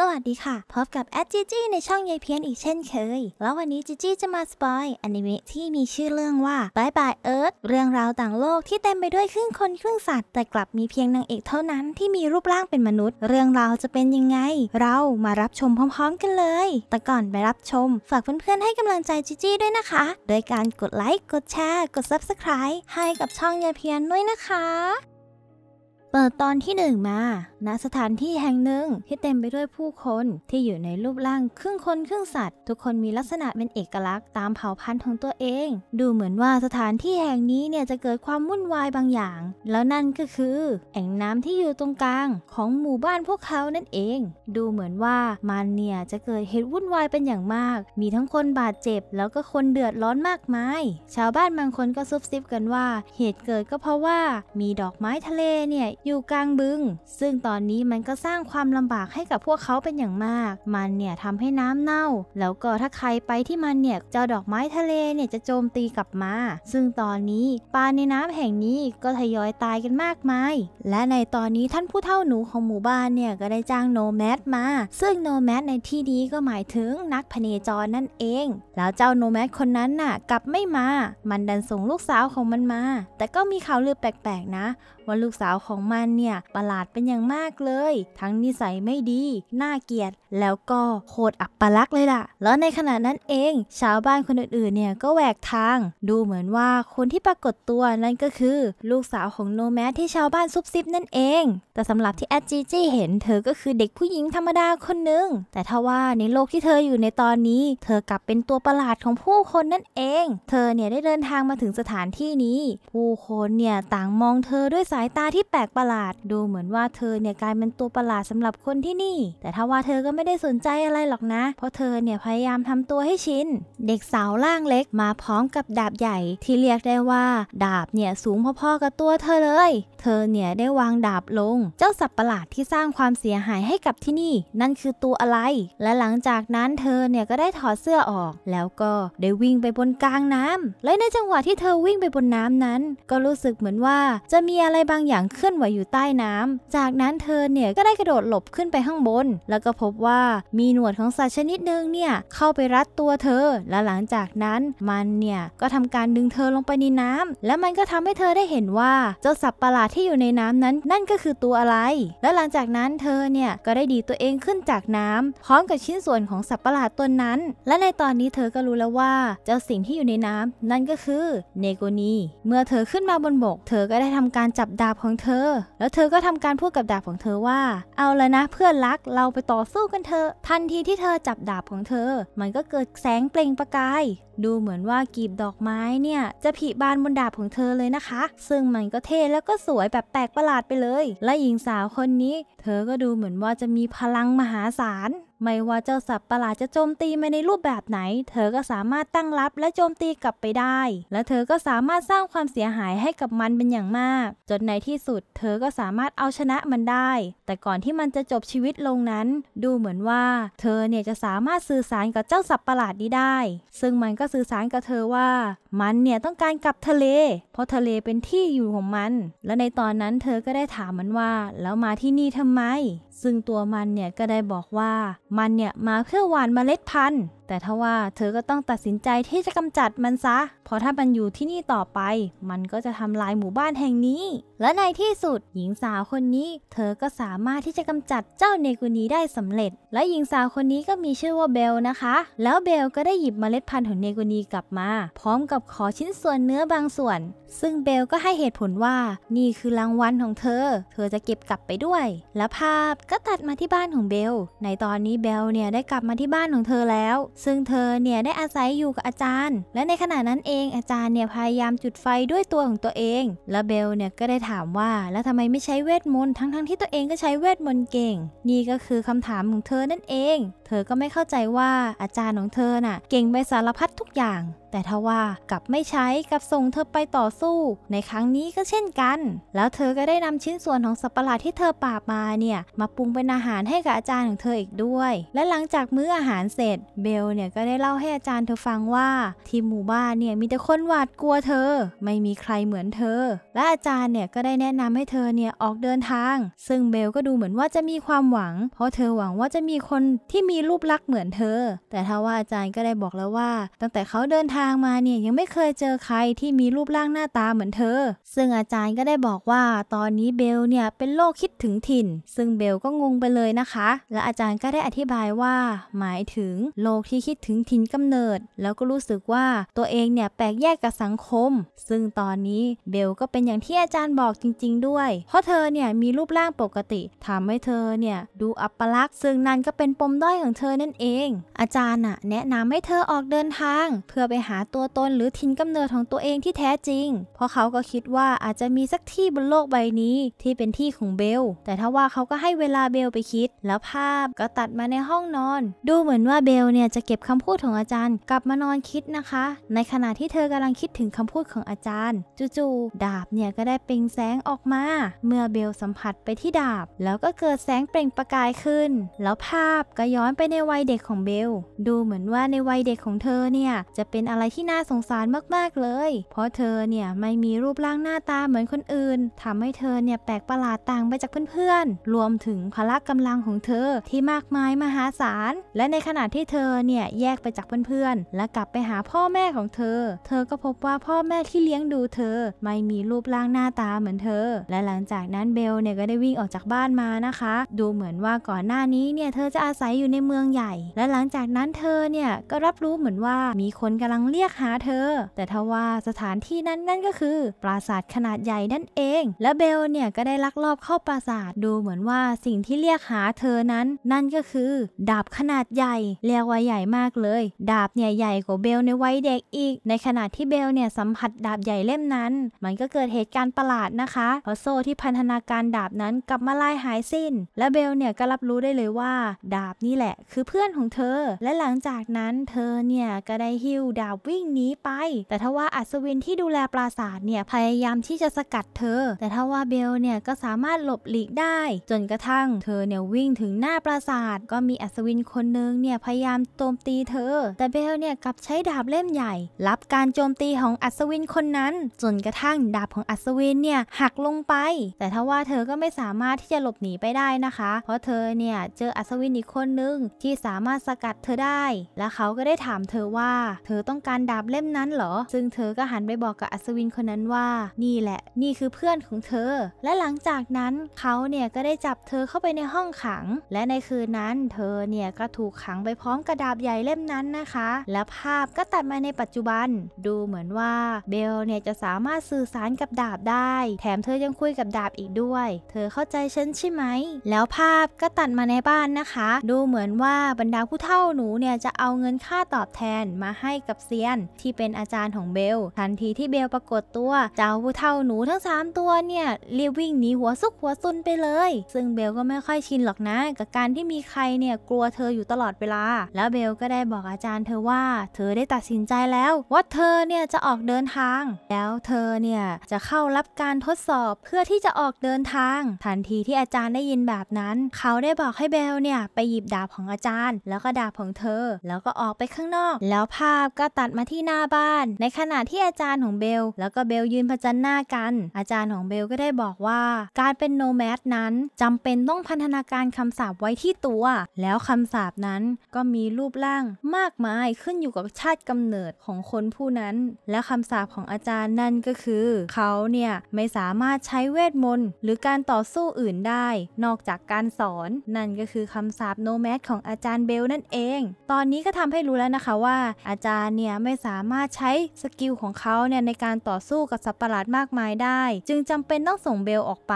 สวัสดีค่ะพบกับแอดจีจีในช่องยายเพี้ยนอีกเช่นเคย แล้ววันนี้จีจีจะมาสปอยอนิเมะที่มีชื่อเรื่องว่าบายบายเอิร์ธเรื่องราวต่างโลกที่เต็มไปด้วยครึ่งคน ครึ่งสัตว์ แต่กลับมีเพียงนางเอกเท่านั้นที่มีรูปร่างเป็นมนุษย์ เรื่องราวจะเป็นยังไง เรามารับชมพร้อมๆกันเลย แต่ก่อนไปรับชม ฝากเพื่อนๆให้กำลังใจจีจีด้วยนะคะ โดยการกดไลค์กดแชร์กดซับสไครต์ให้กับช่องยายเพี้ยนด้วยนะคะเปิดตอนที่หนึ่งมาณสถานที่แห่งหนึ่งที่เต็มไปด้วยผู้คน ที่อยู่ในรูปร่างครึ่งคนครึ่งสัตว์ทุกคนมีลักษณะเป็นเอกลักษณ์ตามเผ่าพันธุ์ของตัวเอง ดูเหมือนว่าสถานที่แห่งนี้เนี่ยจะเกิดความวุ่นวายบางอย่าง แล้วนั่นก็คือแอ่งน้ำที่อยู่ตรงกลางของหมู่บ้านพวกเขานั่นเอง ดูเหมือนว่ามันเนี่ยจะเกิดเหตุวุ่นวายเป็นอย่างมาก มีทั้งคนบาดเจ็บแล้วก็คนเดือดร้อนมากมาย ชาวบ้านบางคนก็ซุบซิบกันว่าเหตุเกิดก็เพราะว่ามีดอกไม้ทะเลเนี่ยอยู่กลางบึง ซึ่งตอนนี้มันก็สร้างความลำบากให้กับพวกเขาเป็นอย่างมาก มันเนี่ยทำให้น้ำเน่า แล้วก็ถ้าใครไปที่มันเนี่ยเจ้าดอกไม้ทะเลเนี่ยจะโจมตีกลับมา ซึ่งตอนนี้ปลาในน้ำแห่งนี้ก็ทยอยตายกันมากมายและในตอนนี้ท่านผู้เฒ่าหนูของหมู่บ้านเนี่ยก็ได้จ้างโนแมดมาซึ่งโนแมดในที่นี้ก็หมายถึงนักพเนจรนั่นเอง แล้วเจ้าโนแมดคนนั้นน่ะกลับไม่มามันดันส่งลูกสาวของมันมา แต่ก็มีข่าวลือแปลกๆ นะ ว่าลูกสาวของมันมันเนี่ยประหลาดเป็นอย่างมากเลย ทั้งนิสัยไม่ดีน่าเกียด แล้วก็โคตรอับปลักเลยล่ะ แล้วในขณะนั้นเอง ชาวบ้านคนอื่นๆเนี่ยก็แหวกทาง ดูเหมือนว่าคนที่ปรากฏตัวนั่นก็คือ ลูกสาวของโนแมสที่ชาวบ้านซุบซิบนั่นเอง แต่สำหรับที่แอดจีจีเห็น เธอก็คือเด็กผู้หญิงธรรมดาคนหนึ่งแต่ถ้าว่าในโลกที่เธออยู่ในตอนนี้ เธอกลับเป็นตัวประหลาดของผู้คนนั่นเอง เธอเนี่ยได้เดินทางมาถึงสถานที่นี้ผู้คนเนี่ยต่างมองเธอด้วยสายตาที่แปลกประหลาดดูเหมือนว่าเธอเนี่ยกลายเป็นตัวประหลาดสำหรับคนที่นี่ แต่ถ้าว่าเธอก็ไม่ได้สนใจอะไรหรอกนะ เพราะเธอเนี่ยพยายามทำตัวให้ชินเด็กสาวร่างเล็กมาพร้อมกับดาบใหญ่ที่เรียกได้ว่าดาบเนี่ยสูงพอๆกับตัวเธอเลย เธอเนี่ยได้วางดาบลงเจ้าสัตว์ประหลาดที่สร้างความเสียหายให้กับที่นี่ นั่นคือตัวอะไร และหลังจากนั้นเธอเนี่ยก็ได้ถอดเสื้อออกแล้วก็ได้วิ่งไปบนกลางน้ำและในจังหวะที่เธอวิ่งไปบนน้ำนั้น ก็รู้สึกเหมือนว่าจะมีอะไรบางอย่างเคลื่อนไหววอยู่ใต้น้ำ จากนั้นเธอเนี่ยก็ได้กระโดดหลบขึ้นไปข้างบน แล้วก็พบว่ามีหนวดของสัตว์ชนิดหนึ่งเนี่ยเข้าไปรัดตัวเธอ และหลังจากนั้นมันเนี่ยก็ทำการดึงเธอลงไปในน้ำ และมันก็ทำให้เธอได้เห็นว่าเจ้าสัตว์ประหลาดที่อยู่ในน้ำนั้นนั่นก็คือตัวอะไร และหลังจากนั้นเธอเนี่ยก็ได้ดีตัวเองขึ้นจากน้ำ พร้อมกับชิ้นส่วนของสัตว์ประหลาดตัวนั้น และในตอนนี้เธอก็รู้แล้วว่าเจ้าสิ่งที่อยู่ในน้ำ นั่นก็คือเนโกนี เมื่อเธอขึ้นมาบนบก เธอก็ได้ทำการจับดาบของเธอแล้วเธอก็ทำการพูดกับดาบของเธอว่า เอาละนะเพื่อนรักเราไปต่อสู้กันเถอะทันทีที่เธอจับดาบของเธอ มันก็เกิดแสงเปล่งประกายดูเหมือนว่ากีบดอกไม้เนี่ยจะผีบานบนดาบของเธอเลยนะคะ ซึ่งมันก็เท่แล้วก็สวยแบบแปลกประหลาดไปเลย และหญิงสาวคนนี้ เธอก็ดูเหมือนว่าจะมีพลังมหาศาลไม่ว่าเจ้าสัตว์ประหลาดจะโจมตีมาในรูปแบบไหน เธอก็สามารถตั้งรับและโจมตีกลับไปได้ และเธอก็สามารถสร้างความเสียหายให้กับมันเป็นอย่างมากจนในที่สุด เธอก็สามารถเอาชนะมันได้ แต่ก่อนที่มันจะจบชีวิตลงนั้น ดูเหมือนว่า เธอเนี่ยจะสามารถสื่อสารกับเจ้าสัตว์ประหลาดนี้ได้ ซึ่งมันก็็สื่อสารกับเธอว่า มันเนี่ยต้องการกลับทะเล เพราะทะเลเป็นที่อยู่ของมัน และในตอนนั้นเธอก็ได้ถามมันว่า แล้วมาที่นี่ทำไม ซึ่งตัวมันเนี่ยก็ได้บอกว่ามันเนี่ยมาเพื่อหว่านเมล็ดพันธุ์แต่ถ้าว่าเธอก็ต้องตัดสินใจที่จะกำจัดมันซะ เพราะถ้ามันอยู่ที่นี่ต่อไป มันก็จะทำลายหมู่บ้านแห่งนี้ และในที่สุดหญิงสาวคนนี้ เธอก็สามารถที่จะกำจัดเจ้าเนกุนีได้สำเร็จ และหญิงสาวคนนี้ก็มีชื่อว่าเบลนะคะ แล้วเบลก็ได้หยิบมเมล็ดพันธุ์ของเนกุนีกลับมา พร้อมกับขอชิ้นส่วนเนื้อบางส่วน ซึ่งเบลก็ให้เหตุผลว่า นี่คือรางวัลของเธอ เธอจะเก็บกลับไปด้วย และภาพก็ตัดมาที่บ้านของเบล ในตอนนี้เบลเนี่ยได้กลับมาที่บ้านของเธอแล้วซึ่งเธอเนี่ยได้อาศัยอยู่กับอาจารย์ และในขณะนั้นเองอาจารย์เนี่ยพยายามจุดไฟด้วยตัวของตัวเอง และเบลเนี่ยก็ได้ถามว่าแล้วทำไมไม่ใช้เวทมนต์ ทั้งๆทที่ตัวเองก็ใช้เวทมนต์เก่ง นี่ก็คือคำถามของเธอนั่นเอง เธอก็ไม่เข้าใจว่าอาจารย์ของเธอน่ะเก่งไปสารพัดทุกอย่างแต่ทว่ากลับไม่ใช้กับส่งเธอไปต่อสู้ ในครั้งนี้ก็เช่นกัน แล้วเธอก็ได้นำชิ้นส่วนของสัปปะหลาดที่เธอปราบมาเนี่ยมาปรุงเป็นอาหารให้กับอาจารย์ของเธออีกด้วย และหลังจากมื้ออาหารเสร็จเบลเนี่ยก็ได้เล่าให้อาจารย์เธอฟังว่าที่หมู่บ้านเนี่ยมีแต่คนหวาดกลัวเธอ ไม่มีใครเหมือนเธอ และอาจารย์เนี่ยก็ได้แนะนำให้เธอเนี่ยออกเดินทาง ซึ่งเบลก็ดูเหมือนว่าจะมีความหวัง เพราะเธอหวังว่าจะมีคนที่มีรูปลักษณ์เหมือนเธอ แต่ทว่าอาจารย์ก็ได้บอกแล้วว่า ตั้งแต่เขาเดินทางทางมาเนี่ยยังไม่เคยเจอใครที่มีรูปร่างหน้าตาเหมือนเธอ ซึ่งอาจารย์ก็ได้บอกว่าตอนนี้เบลเนี่ยเป็นโรคคิดถึงถิ่น ซึ่งเบลก็งงไปเลยนะคะและอาจารย์ก็ได้อธิบายว่า หมายถึงโรคที่คิดถึงถิ่นกำเนิด แล้วก็รู้สึกว่าตัวเองเนี่ยแปลกแยกกับสังคม ซึ่งตอนนี้เบลก็เป็นอย่างที่อาจารย์บอกจริง ๆ ด้วยเพราะเธอเนี่ยมีรูปร่างปกติทำให้เธอเนี่ยดูอัปลักษณ์ซึ่งนั่นก็เป็นปมด้อยของเธอนั่นเอง อาจารย์น่ะแนะนำให้เธอออกเดินทางเพื่อไปหาตัวตนหรือถิ่นกำเนิดของตัวเองที่แท้จริง เพราะเขาก็คิดว่าอาจจะมีสักที่บนโลกใบนี้ที่เป็นที่ของเบล แต่ถ้าว่าเขาก็ให้เวลาเบลไปคิด แล้วภาพก็ตัดมาในห้องนอน ดูเหมือนว่าเบลเนี่ยจะเก็บคำพูดของอาจารย์กลับมานอนคิดนะคะ ในขณะที่เธอกำลังคิดถึงคำพูดของอาจารย์ จู่ๆดาบเนี่ยก็ได้เปล่งแสงออกมา เมื่อเบลสัมผัสไปที่ดาบ แล้วก็เกิดแสงเปล่งประกายขึ้น แล้วภาพก็ย้อนไปในวัยเด็กของเบล ดูเหมือนว่าในวัยเด็กของเธอเนี่ยจะเป็นอะอะไรที่น่าสงสารมากๆเลย เพราะเธอเนี่ยไม่มีรูปร่างหน้าตาเหมือนคนอื่น ทำให้เธอเนี่ยแปลกประหลาดต่างไปจากเพื่อนๆ รวมถึงพละกำลังของเธอที่มากมายมหาศาล และในขณะที่เธอเนี่ยแยกไปจากเพื่อนๆ และกลับไปหาพ่อแม่ของเธอ เธอก็พบว่าพ่อแม่ที่เลี้ยงดูเธอ ไม่มีรูปร่างหน้าตาเหมือนเธอ และหลังจากนั้นเบลเนี่ยก็ได้วิ่งออกจากบ้านมานะคะ ดูเหมือนว่าก่อนหน้านี้เนี่ยเธอจะอาศัยอยู่ในเมืองใหญ่ และหลังจากนั้นเธอเนี่ยก็รับรู้เหมือนว่ามีคนกำลังเรียกหาเธอ แต่ทว่าสถานที่นั้นนั่นก็คือ ปราสาทขนาดใหญ่นั่นเอง และเบลเนี่ยก็ได้ลักลอบเข้าปราสาทดูเหมือนว่าสิ่งที่เรียกหาเธอนั้น นั่นก็คือ ดาบขนาดใหญ่เรียกว่าใหญ่มากเลย ดาบเนี่ยใหญ่กว่าเบลในวัยเด็กอีก ในขณะที่เบลเนี่ยสัมผัสดาบใหญ่เล่มนั้น มันก็เกิดเหตุการณ์ประหลาดนะคะเพราะโซ่ที่พันธนาการดาบนั้นกลับมาลายหายสิ้น และเบลเนี่ยก็รับรู้ได้เลยว่า ดาบนี่แหละ คือเพื่อนของเธอ และหลังจากนั้นเธอเนี่ยก็ได้หิ้วดาบับวิ่งหนีไป แต่ทว่าอัศวินที่ดูแลปราสาทเนี่ย พยายามที่จะสกัดเธอ แต่ทว่าเบลเนี่ย ก็สามารถหลบหลีกได้ จนกระทั่งเธอเนี่ยวิ่งถึงหน้าปราสาท ก็มีอัศวินคนหนึ่งเนี่ย พยายามโจมตีเธอ แต่เบลเนี่ยกลับใช้ดาบเล่มใหญ่ รับการโจมตีของอัศวินคนนั้น จนกระทั่งดาบของอัศวินเนี่ยหักลงไป แต่ทว่าเธอก็ไม่สามารถที่จะหลบหนีไปได้นะคะ เพราะเธอเนี่ยเจออัศวินอีกคนนึงที่สามารถสกัดเธอได้ และเขาก็ได้ถามเธอว่าเธอต้องการดาบเล่มนั้นเหรอ ซึ่งเธอก็หันไปบอกกับอัศวินคนนั้นว่า นี่แหละ นี่คือเพื่อนของเธอ และหลังจากนั้นเขาเนี่ยก็ได้จับเธอเข้าไปในห้องขัง และในคืนนั้น เธอเนี่ยก็ถูกขังไปพร้อมกระดาบใหญ่เล่มนั้นนะคะ และภาพก็ตัดมาในปัจจุบัน ดูเหมือนว่าเบลเนี่ยจะสามารถสื่อสารกับดาบได้ แถมเธอยังคุยกับดาบอีกด้วย เธอเข้าใจฉันใช่ไหม แล้วภาพก็ตัดมาในบ้านนะคะ ดูเหมือนว่าบรรดาผู้เฒ่าหนูเนี่ยจะเอาเงินค่าตอบแทนมาให้กับซียนที่เป็นอาจารย์ของเบลทันทีที่เบลปรากฏตัวเจ้าผู้เท่าหนูทั้ง 3 ตัวเนี่ยเรียบวิ่งหนีหัวซุกหัวซุนไปเลยซึ่งเบลก็ไม่ค่อยชินหรอกนะกับการที่มีใครเนี่ยกลัวเธออยู่ตลอดเวลา แล้วเบลก็ได้บอกอาจารย์เธอว่า เธอได้ตัดสินใจแล้วว่าเธอเนี่ยจะออกเดินทาง แล้วเธอเนี่ยจะเข้ารับการทดสอบเพื่อที่จะออกเดินทางทันทีที่อาจารย์ได้ยินแบบนั้น เขาได้บอกให้เบลเนี่ยไปหยิบดาบของอาจารย์ แล้วก็ดาบของเธอแล้วก็ออกไปข้างนอก แล้วภาพก็ตัดดมาที่หน้าบ้าน ในขณะที่อาจารย์ของเบล แล้วก็เบลยืนพจันหน้ากัน อาจารย์ของเบลก็ได้บอกว่า การเป็นโนแมดนั้นจำเป็นต้องพันธนาการคํำสาบไว้ที่ตัว แล้วคํำสาบนั้นก็มีรูปร่างมากมายขึ้นอยู่กับชาติกำเนิดของคนผู้นั้น และคํำสาบของอาจารย์นั่นก็คือเขาเนี่ย ไม่สามารถใช้เวทมนต์หรือการต่อสู้อื่นได้ นอกจากการสอน นั่นก็คือคำสาบโนแมดของอาจารย์เบลนั่นเอง ตอนนี้ก็ทำให้รู้แล้วนะคะว่า อาจารย์เนี่ยยไม่สามารถใช้สกิลของเขาเนี่ยในการต่อสู้กับสัตว์ประหลาดมากมายได้ จึงจำเป็นต้องส่งเบลออกไป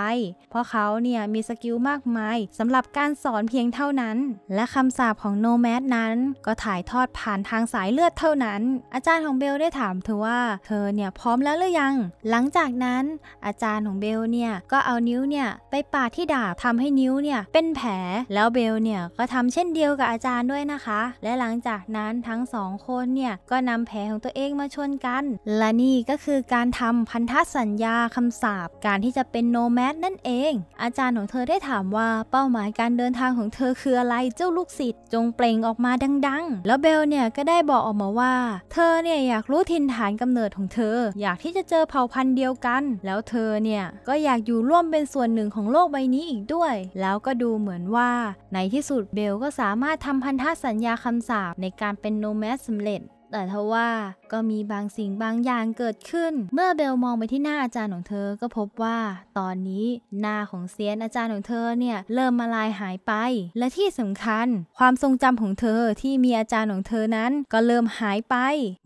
เพราะเขาเนี่ยมีสกิลมากมาย สำหรับการสอนเพียงเท่านั้น และคำสาปของโนแมดนั้น ก็ถ่ายทอดผ่านทางสายเลือดเท่านั้น อาจารย์ของเบลได้ถามเธอว่าเธอเนี่ยพร้อมแล้วหรือยัง หลังจากนั้นอาจารย์ของเบลเนี่ยก็เอานิ้วเนี่ยไปปาดที่ดาบทำให้นิ้วเนี่ยเป็นแผลแล้วเบลเนี่ยก็ทำเช่นเดียวกับอาจารย์ด้วยนะคะ และหลังจากนั้นทั้งสองคนเนี่ยก็นำแผลของตัวเองมาชนกัน และนี่ก็คือการทำพันธสัญญาคำสาบการที่จะเป็นโนแมดนั่นเอง อาจารย์ของเธอได้ถามว่าเป้าหมายการเดินทางของเธอคืออะไร เจ้าลูกศิษย์จงเปล่งออกมาดังๆแล้วเบลเนี่ยก็ได้บอกออกมาว่า เธอเนี่ยอยากรู้ถิ่นฐานกำเนิดของเธอ อยากที่จะเจอเผ่าพันธุ์เดียวกัน แล้วเธอเนี่ยก็อยากอยู่ร่วมเป็นส่วนหนึ่งของโลกใบนี้อีกด้วย แล้วก็ดูเหมือนว่าในที่สุดเบลก็สามารถทำพันธสัญญาคำสาบในการเป็นโนแมสสำเร็จแต่ทว่าก็มีบางสิ่งบางอย่างเกิดขึ้น เมื่อเบลมองไปที่หน้าอาจารย์ของเธอก็พบว่า ตอนนี้หน้าของเซียนอาจารย์ของเธอเนี่ยเริ่มมาลายหายไป และที่สำคัญความทรงจำของเธอที่มีอาจารย์ของเธอนั้นก็เริ่มหายไป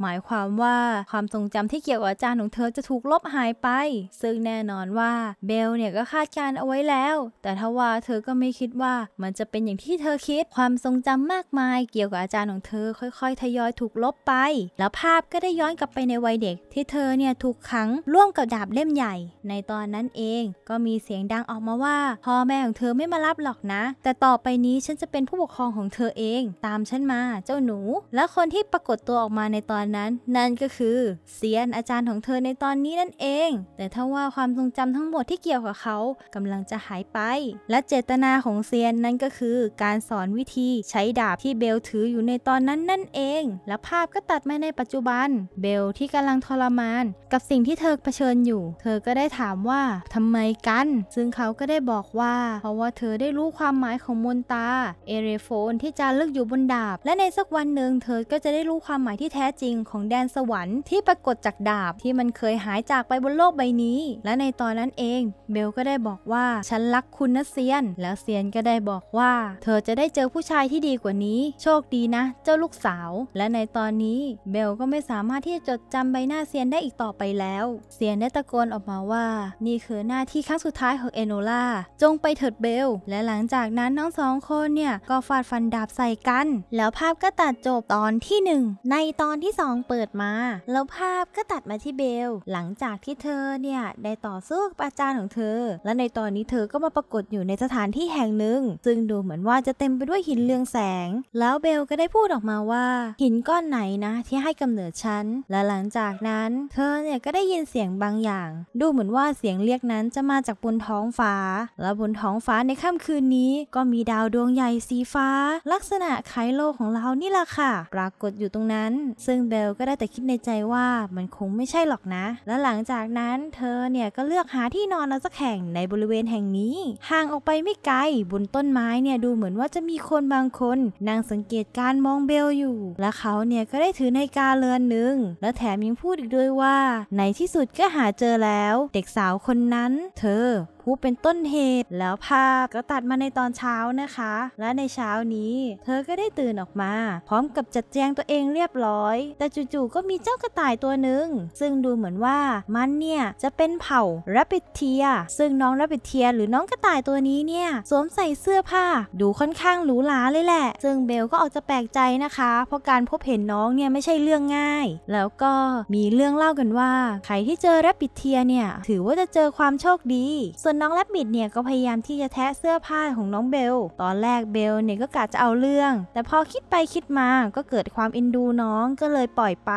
หมายความว่าความทรงจำที่เกี่ยวกับอาจารย์ของเธอจะถูกลบหายไป ซึ่งแน่นอนว่าเบลเนี่ยก็คาดการเอาไว้แล้ว แต่ทว่าเธอก็ไม่คิดว่ามันจะเป็นอย่างที่เธอคิดความทรงจำมากมายเกี่ยวกับอาจารย์ของเธอ ค่อยๆทยอยถูกลบไปแล้วภาพก็ได้ย้อนกลับไปในวัยเด็ก ที่เธอเนี่ยถูกขังร่วมกับดาบเล่มใหญ่ในตอนนั้นเอง ก็มีเสียงดังออกมาว่าพ่อแม่ของเธอไม่มารับหรอกนะ แต่ต่อไปนี้ฉันจะเป็นผู้ปกครองของเธอเอง ตามฉันมาเจ้าหนู และคนที่ปรากฏตัวออกมาในตอนนั้น นั่นก็คือเซียนอาจารย์ของเธอในตอนนี้นั่นเอง แต่ถ้าว่าความทรงจำทั้งหมดที่เกี่ยวกับเขากำลังจะหายไป และเจตนาของเซียนนั่นก็คือ การสอนวิธีใช้ดาบที่เบลถืออยู่ในตอนนั้นนั่นเอง และภาพก็ตัดมาในปัจจุบัน เบลที่กำลังทรมาน กับสิ่งที่เธอเผชิญอยู่ เธอก็ได้ถามว่าทำไมกัน ซึ่งเขาก็ได้บอกว่า เพราะว่าเธอได้รู้ความหมายของมนตา เอเรโฟนที่จารึกอยู่บนดาบ และในสักวันหนึ่งเธอก็จะได้รู้ความหมายที่แท้จริงของแดนสวรรค์ที่ปรากฏจากดาบที่มันเคยหายจากไปบนโลกใบนี้ และในตอนนั้นเอง เบลก็ได้บอกว่าฉันรักคุณนะเซียน แล้วเซียนก็ได้บอกว่า เธอจะได้เจอผู้ชายที่ดีกว่านี้ โชคดีนะ เจ้าลูกสาวและในตอนนี้ี้เบลก็ไม่สามารถที่จะจดจำใบหน้าเซียนได้อีกต่อไปแล้ว เซียนได้ตะโกนออกมาว่านี่คือหน้าที่ครั้งสุดท้ายของเอโนล่าจงไปเถิดเบล และหลังจากนั้นทั้งสองคนเนี่ยก็ฟาดฟันดาบใส่กัน แล้วภาพก็ตัดจบตอนที่ 1 ในตอนที่2เปิดมาแล้วภาพก็ตัดมาที่เบล หลังจากที่เธอเนี่ยได้ต่อสู้กับอาจารย์ของเธอ และในตอนนี้เธอก็มาปรากฏอยู่ในสถานที่แห่งหนึ่ง ซึ่งดูเหมือนว่าจะเต็มไปด้วยหินเรืองแสง แล้วเบลก็ได้พูดออกมาว่าหินก้อนไหนนะที่ให้กำเนิดฉัน และหลังจากนั้น เธอเนี่ยก็ได้ยินเสียงบางอย่าง ดูเหมือนว่าเสียงเรียกนั้นจะมาจากบนท้องฟ้า และบนท้องฟ้าในค่ำคืนนี้ ก็มีดาวดวงใหญ่สีฟ้า ลักษณะคล้ายโลกของเรานี่ล่ะค่ะปรากฏอยู่ตรงนั้น ซึ่งเบลก็ได้แต่คิดในใจว่ามันคงไม่ใช่หรอกนะ และหลังจากนั้นเธอเนี่ยก็เลือกหาที่นอนแล้วสักแห่งในบริเวณแห่งนี้ ห่างออกไปไม่ไกลบนต้นไม้เนี่ยดูเหมือนว่าจะมีคนบางคน นั่งสังเกตการมองเบลอยู่ และเขาเนี่ยก็ได้ได้ถือในกาเรือนหนึ่ง และแถมยังพูดอีกด้วยว่า ในที่สุดก็หาเจอแล้ว เด็กสาวคนนั้น เธอผู้เป็นต้นเหตุแล้วภาพก็ตัดมาในตอนเช้านะคะ และในเช้านี้เธอก็ได้ตื่นออกมา พร้อมกับจัดแจงตัวเองเรียบร้อย แต่จู่ๆก็มีเจ้ากระต่ายตัวหนึ่งซึ่งดูเหมือนว่ามันเนี่ย จะเป็นเผ่ารับบิเทีย ซึ่งน้องรับบิเทียหรือน้องกระต่ายตัวนี้เนี่ย สวมใส่เสื้อผ้าดูค่อนข้างหรูหราเลยแหละ ซึ่งเบลก็ออกจะแปลกใจนะคะ เพราะการพบเห็นน้องเนี่ยไม่ใช่เรื่องง่าย แล้วก็มีเรื่องเล่ากันว่าใครที่เจอรับบิเทียเนี่ยถือว่าจะเจอความโชคดีส่วนนน้องแรบบิดเนี่ยก็พยายามที่จะแทะเสื้อผ้าของน้องเบล ตอนแรกเบลเนี่ยก็กะจะเอาเรื่อง แต่พอคิดไปคิดมาก็เกิดความอินดูน้องก็เลยปล่อยไป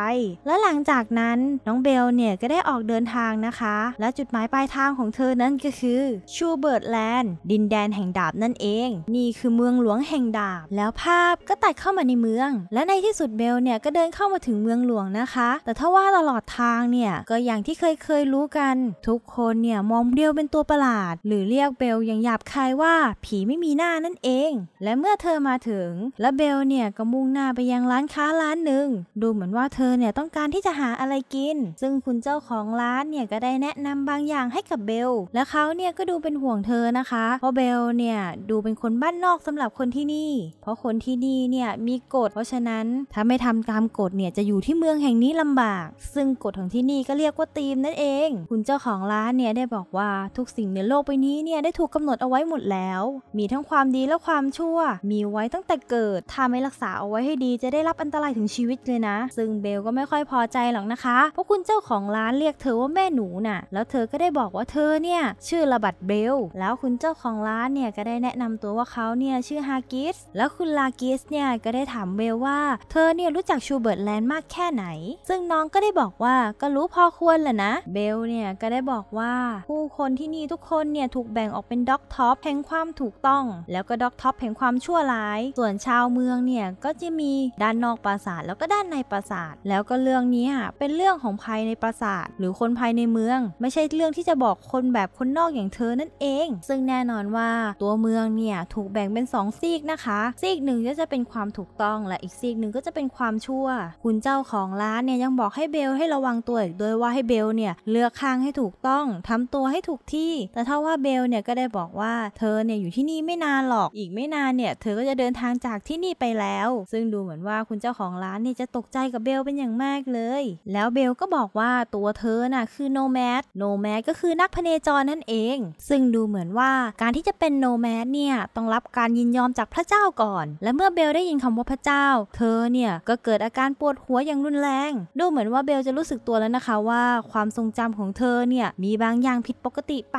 แล้วหลังจากนั้นน้องเบลเนี่ยก็ได้ออกเดินทางนะคะ และจุดหมายปลายทางของเธอนั้นก็คือชูเบิร์ตแลนด์ดินแดนแห่งดาบนั่นเอง นี่คือเมืองหลวงแห่งดาบ แล้วภาพก็ตัดเข้ามาในเมือง และในที่สุดเบลเนี่ยก็เดินเข้ามาถึงเมืองหลวงนะคะ แต่ถ้าว่าตลอดทางเนี่ยก็อย่างที่เคยเคยรู้กัน ทุกคนเนี่ยมองเดียวเป็นตัวประหลาดาดหรือเรียกเบลอย่างหยาบคายว่าผีไม่มีหน้านั่นเอง และเมื่อเธอมาถึง และเบลเนี่ยก็มุ่งหน้าไปยังร้านค้าร้านหนึ่งดูเหมือนว่าเธอเนี่ยต้องการที่จะหาอะไรกิน ซึ่งคุณเจ้าของร้านเนี่ยก็ได้แนะนำบางอย่างให้กับเบล และเขาเนี่ยก็ดูเป็นห่วงเธอนะคะ เพราะเบลเนี่ยดูเป็นคนบ้านนอกสำหรับคนที่นี่ เพราะคนที่นี่เนี่ยมีกฎเพราะฉะนั้นถ้าไม่ทำตามกฎเนี่ยจะอยู่ที่เมืองแห่งนี้ลำบาก ซึ่งกฎของที่นี่ก็เรียกว่าตีมนั่นเอง คุณเจ้าของร้านเนี่ยได้บอกว่าทุกสิ่งในโลกใบนี้เนี่ยได้ถูกกาหนดเอาไว้หมดแล้ว มีทั้งความดีและความชั่ว มีไว้ตั้งแต่เกิด ถ้าไม่รักษาเอาไว้ให้ดีจะได้รับอันตรายถึงชีวิตเลยนะ ซึ่งเบลก็ไม่ค่อยพอใจหรอกนะคะ เพราะคุณเจ้าของร้านเรียกเธอว่าแม่หนูน่ะ แล้วเธอก็ได้บอกว่าเธอเนี่ยชื่อระบัดเบล แล้วคุณเจ้าของร้านเนี่ยก็ได้แนะนำตัวว่าเขาเนี่ยชื่อฮากิส แล้วคุณลากิสเนี่ยก็ได้ถามเบลว่า เธอเนี่ยรู้จักชูเบิร์ตแลนด์มากแค่ไหน ซึ่งน้องก็ได้บอกว่าก็รู้พอควรแหละนะ เบลเนี่ยก็ได้บอกว่าผู้คนที่นี่ทุกคนเนี่ยถูกแบ่งออกเป็นด็อกท็อปแห่งความถูกต้องแล้วก็ด็อกท็อปแห่งความชั่วร้าย ส่วนชาวเมืองเนี่ยก็จะมีด้านนอกปราสาทแล้วก็ด้านในปราสาท แล้วก็เรื่องนี้อ่ะเป็นเรื่องของภายในปราสาท หรือคนภายในเมือง ไม่ใช่เรื่องที่จะบอกคนแบบคนนอกอย่างเธอนั่นเอง ซึ่งแน่นอนว่าตัวเมืองเนี่ยถูกแบ่งเป็น2ซีกนะคะซีกหนึ่งก็จะเป็นความถูกต้อง และอีกซีกหนึ่งก็จะเป็นความชั่ว คุณเจ้าของร้านเนี่ยยังบอกให้เบลให้ระวังตัวอีกด้วยว่าให้เบลเนี่ยเลือกข้างให้ถูกต้องทำตัวให้ถูกที่แต่ถ้าว่าเบลเนี่ยก็ได้บอกว่าเธอเนี่ยอยู่ที่นี่ไม่นานหรอก อีกไม่นานเนี่ยเธอก็จะเดินทางจากที่นี่ไปแล้ว ซึ่งดูเหมือนว่าคุณเจ้าของร้านเนี่ยจะตกใจกับเบลเป็นอย่างมากเลย แล้วเบลก็บอกว่าตัวเธอน่ะคือโนแมดโนแมดก็คือนักพเนจรนั่นเอง ซึ่งดูเหมือนว่าการที่จะเป็นโนแมดเนี่ยต้องรับการยินยอมจากพระเจ้าก่อนและเมื่อเบลได้ยินคำว่าพระเจ้า เธอเนี่ยก็เกิดอาการปวดหัวอย่างรุนแรง ดูเหมือนว่าเบลจะรู้สึกตัวแล้วนะคะว่า ความทรงจำของเธอเนี่ยมีบางอย่างผิดปกติไป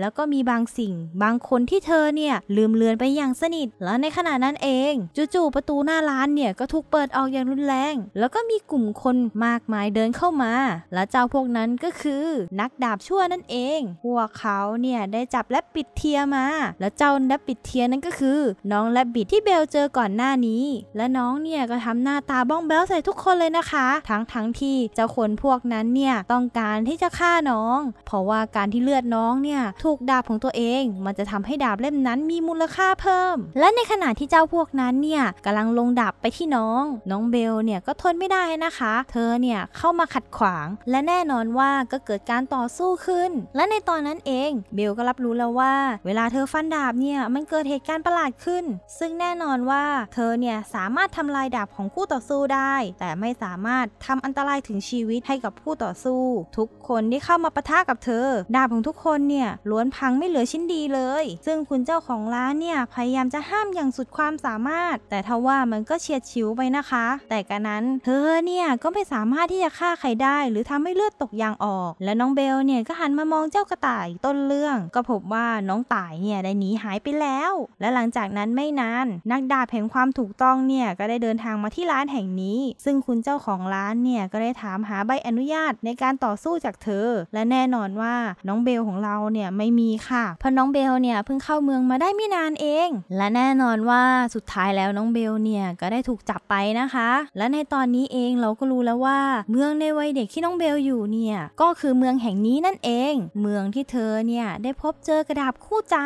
แล้วก็มีบางสิ่ง บางคนที่เธอเนี่ย ลืมเลือนไปอย่างสนิท และในขณะนั้นเองจู่ๆประตูหน้าร้านเนี่ย ก็ถูกเปิดออกอย่างรุนแรง แล้วก็มีกลุ่มคนมากมายเดินเข้ามา และเจ้าพวกนั้นก็คือ นักดาบชั่วนั่นเองพวกเขาเนี่ย ได้จับและปิดเทียมา แล้วเจ้าและปิดเทียนั่นก็คือ น้องและบิดที่เบลเจอ ก่อนหน้านี้ และน้องเนี่ยก็ทำหน้าตาบ้องแบลใส่ทุกคนเลยนะคะทั้งทั้งที่ เจ้าคนพวกนั้นเนี่ย ต้องการที่จะฆ่าน้องเพราะว่าการที่เลือดน้องเนี่ยถูกดาบของตัวเองมันจะทำให้ดาบเล่มนั้นมีมูลค่าเพิ่ม และในขณะที่เจ้าพวกนั้นเนี่ยกำลังลงดาบไปที่น้อง น้องเบลเนี่ย ก็ทนไม่ได้นะคะ เธอเนี่ยเข้ามาขัดขวางและแน่นอนว่าก็เกิดการต่อสู้ขึ้น และในตอนนั้นเอง เบลก็รับรู้แล้วว่า เวลาเธอฟันดาบเนี่ย มันเกิดเหตุการณ์ประหลาดขึ้น ซึ่งแน่นอนว่าเธอเนี่ยสามารถทำลายดาบของคู่ต่อสู้ได้ แต่ไม่สามารถทำอันตรายถึงชีวิตให้กับผู้ต่อสู้ ทุกคนที่เข้ามาปะทะกับเธอ ดาบของทุกคนเนี่ยี่ยล้วนพังไม่เหลือชิ้นดีเลย ซึ่งคุณเจ้าของร้านเนี่ยพยายามจะห้ามอย่างสุดความสามารถ แต่ทว่ามันก็เฉียดฉิวไปนะคะ แต่กระนั้นเธอเนี่ย ก็ไม่สามารถที่จะฆ่าใครได้หรือทำให้เลือดตกยางออก และน้องเบลเนี่ย ก็หันมามองเจ้ากระต่ายต้นเรื่อง ก็พบว่าน้องต่ายเนี่ยได้หนีหายไปแล้ว และหลังจากนั้นไม่นานนักดาบแห่งความถูกต้องเนี่ยก็ได้เดินทางมาที่ร้านแห่งนี้ ซึ่งคุณเจ้าของร้านเนี่ยก็ได้ถามหาใบอนุญาตในการต่อสู้จากเธอ และแน่นอนว่าน้องเบลของเราเเนี่ยไม่มีค่ะเพราะน้องเบลเนี่ยเพิ่งเข้าเมืองมาได้ไม่นานเอง และแน่นอนว่าสุดท้ายแล้วน้องเบลเนี่ยก็ได้ถูกจับไปนะคะ และในตอนนี้เองเราก็รู้แล้วว่า เมืองในวัยเด็กที่น้องเบลอยู่เนี่ยก็คือเมืองแห่งนี้นั่นเอง เมืองที่เธอเนี่ยได้พบเจอกระดาบคู่ใจ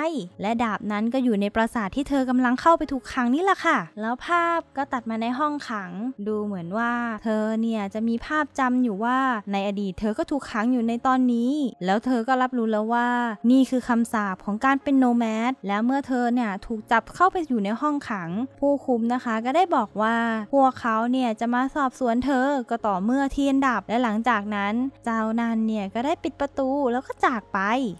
และดาบนั้นก็อยู่ในปราสาทที่เธอกำลังเข้าไปถูกขังนี่แหละค่ะ แล้วภาพก็ตัดมาในห้องขัง ดูเหมือนว่า เธอเนี่ยจะมีภาพจำอยู่ว่าในอดีต เธอก็ถูกขังอยู่ในตอนนี้ แล้วเธอก็รับรู้แล้วว่านี่คือคำสาปของการเป็นโนแมด แล้วเมื่อเธอเนี่ยถูกจับเข้าไปอยู่ในห้องขังผู้คุมนะคะก็ได้บอกว่า พวกเขาเนี่ยจะมาสอบสวนเธอก็ต่อเมื่อเทียนดับและหลังจากนั้น เจ้านันเนี่ยก็ได้ปิดประตูแล้วก็จากไป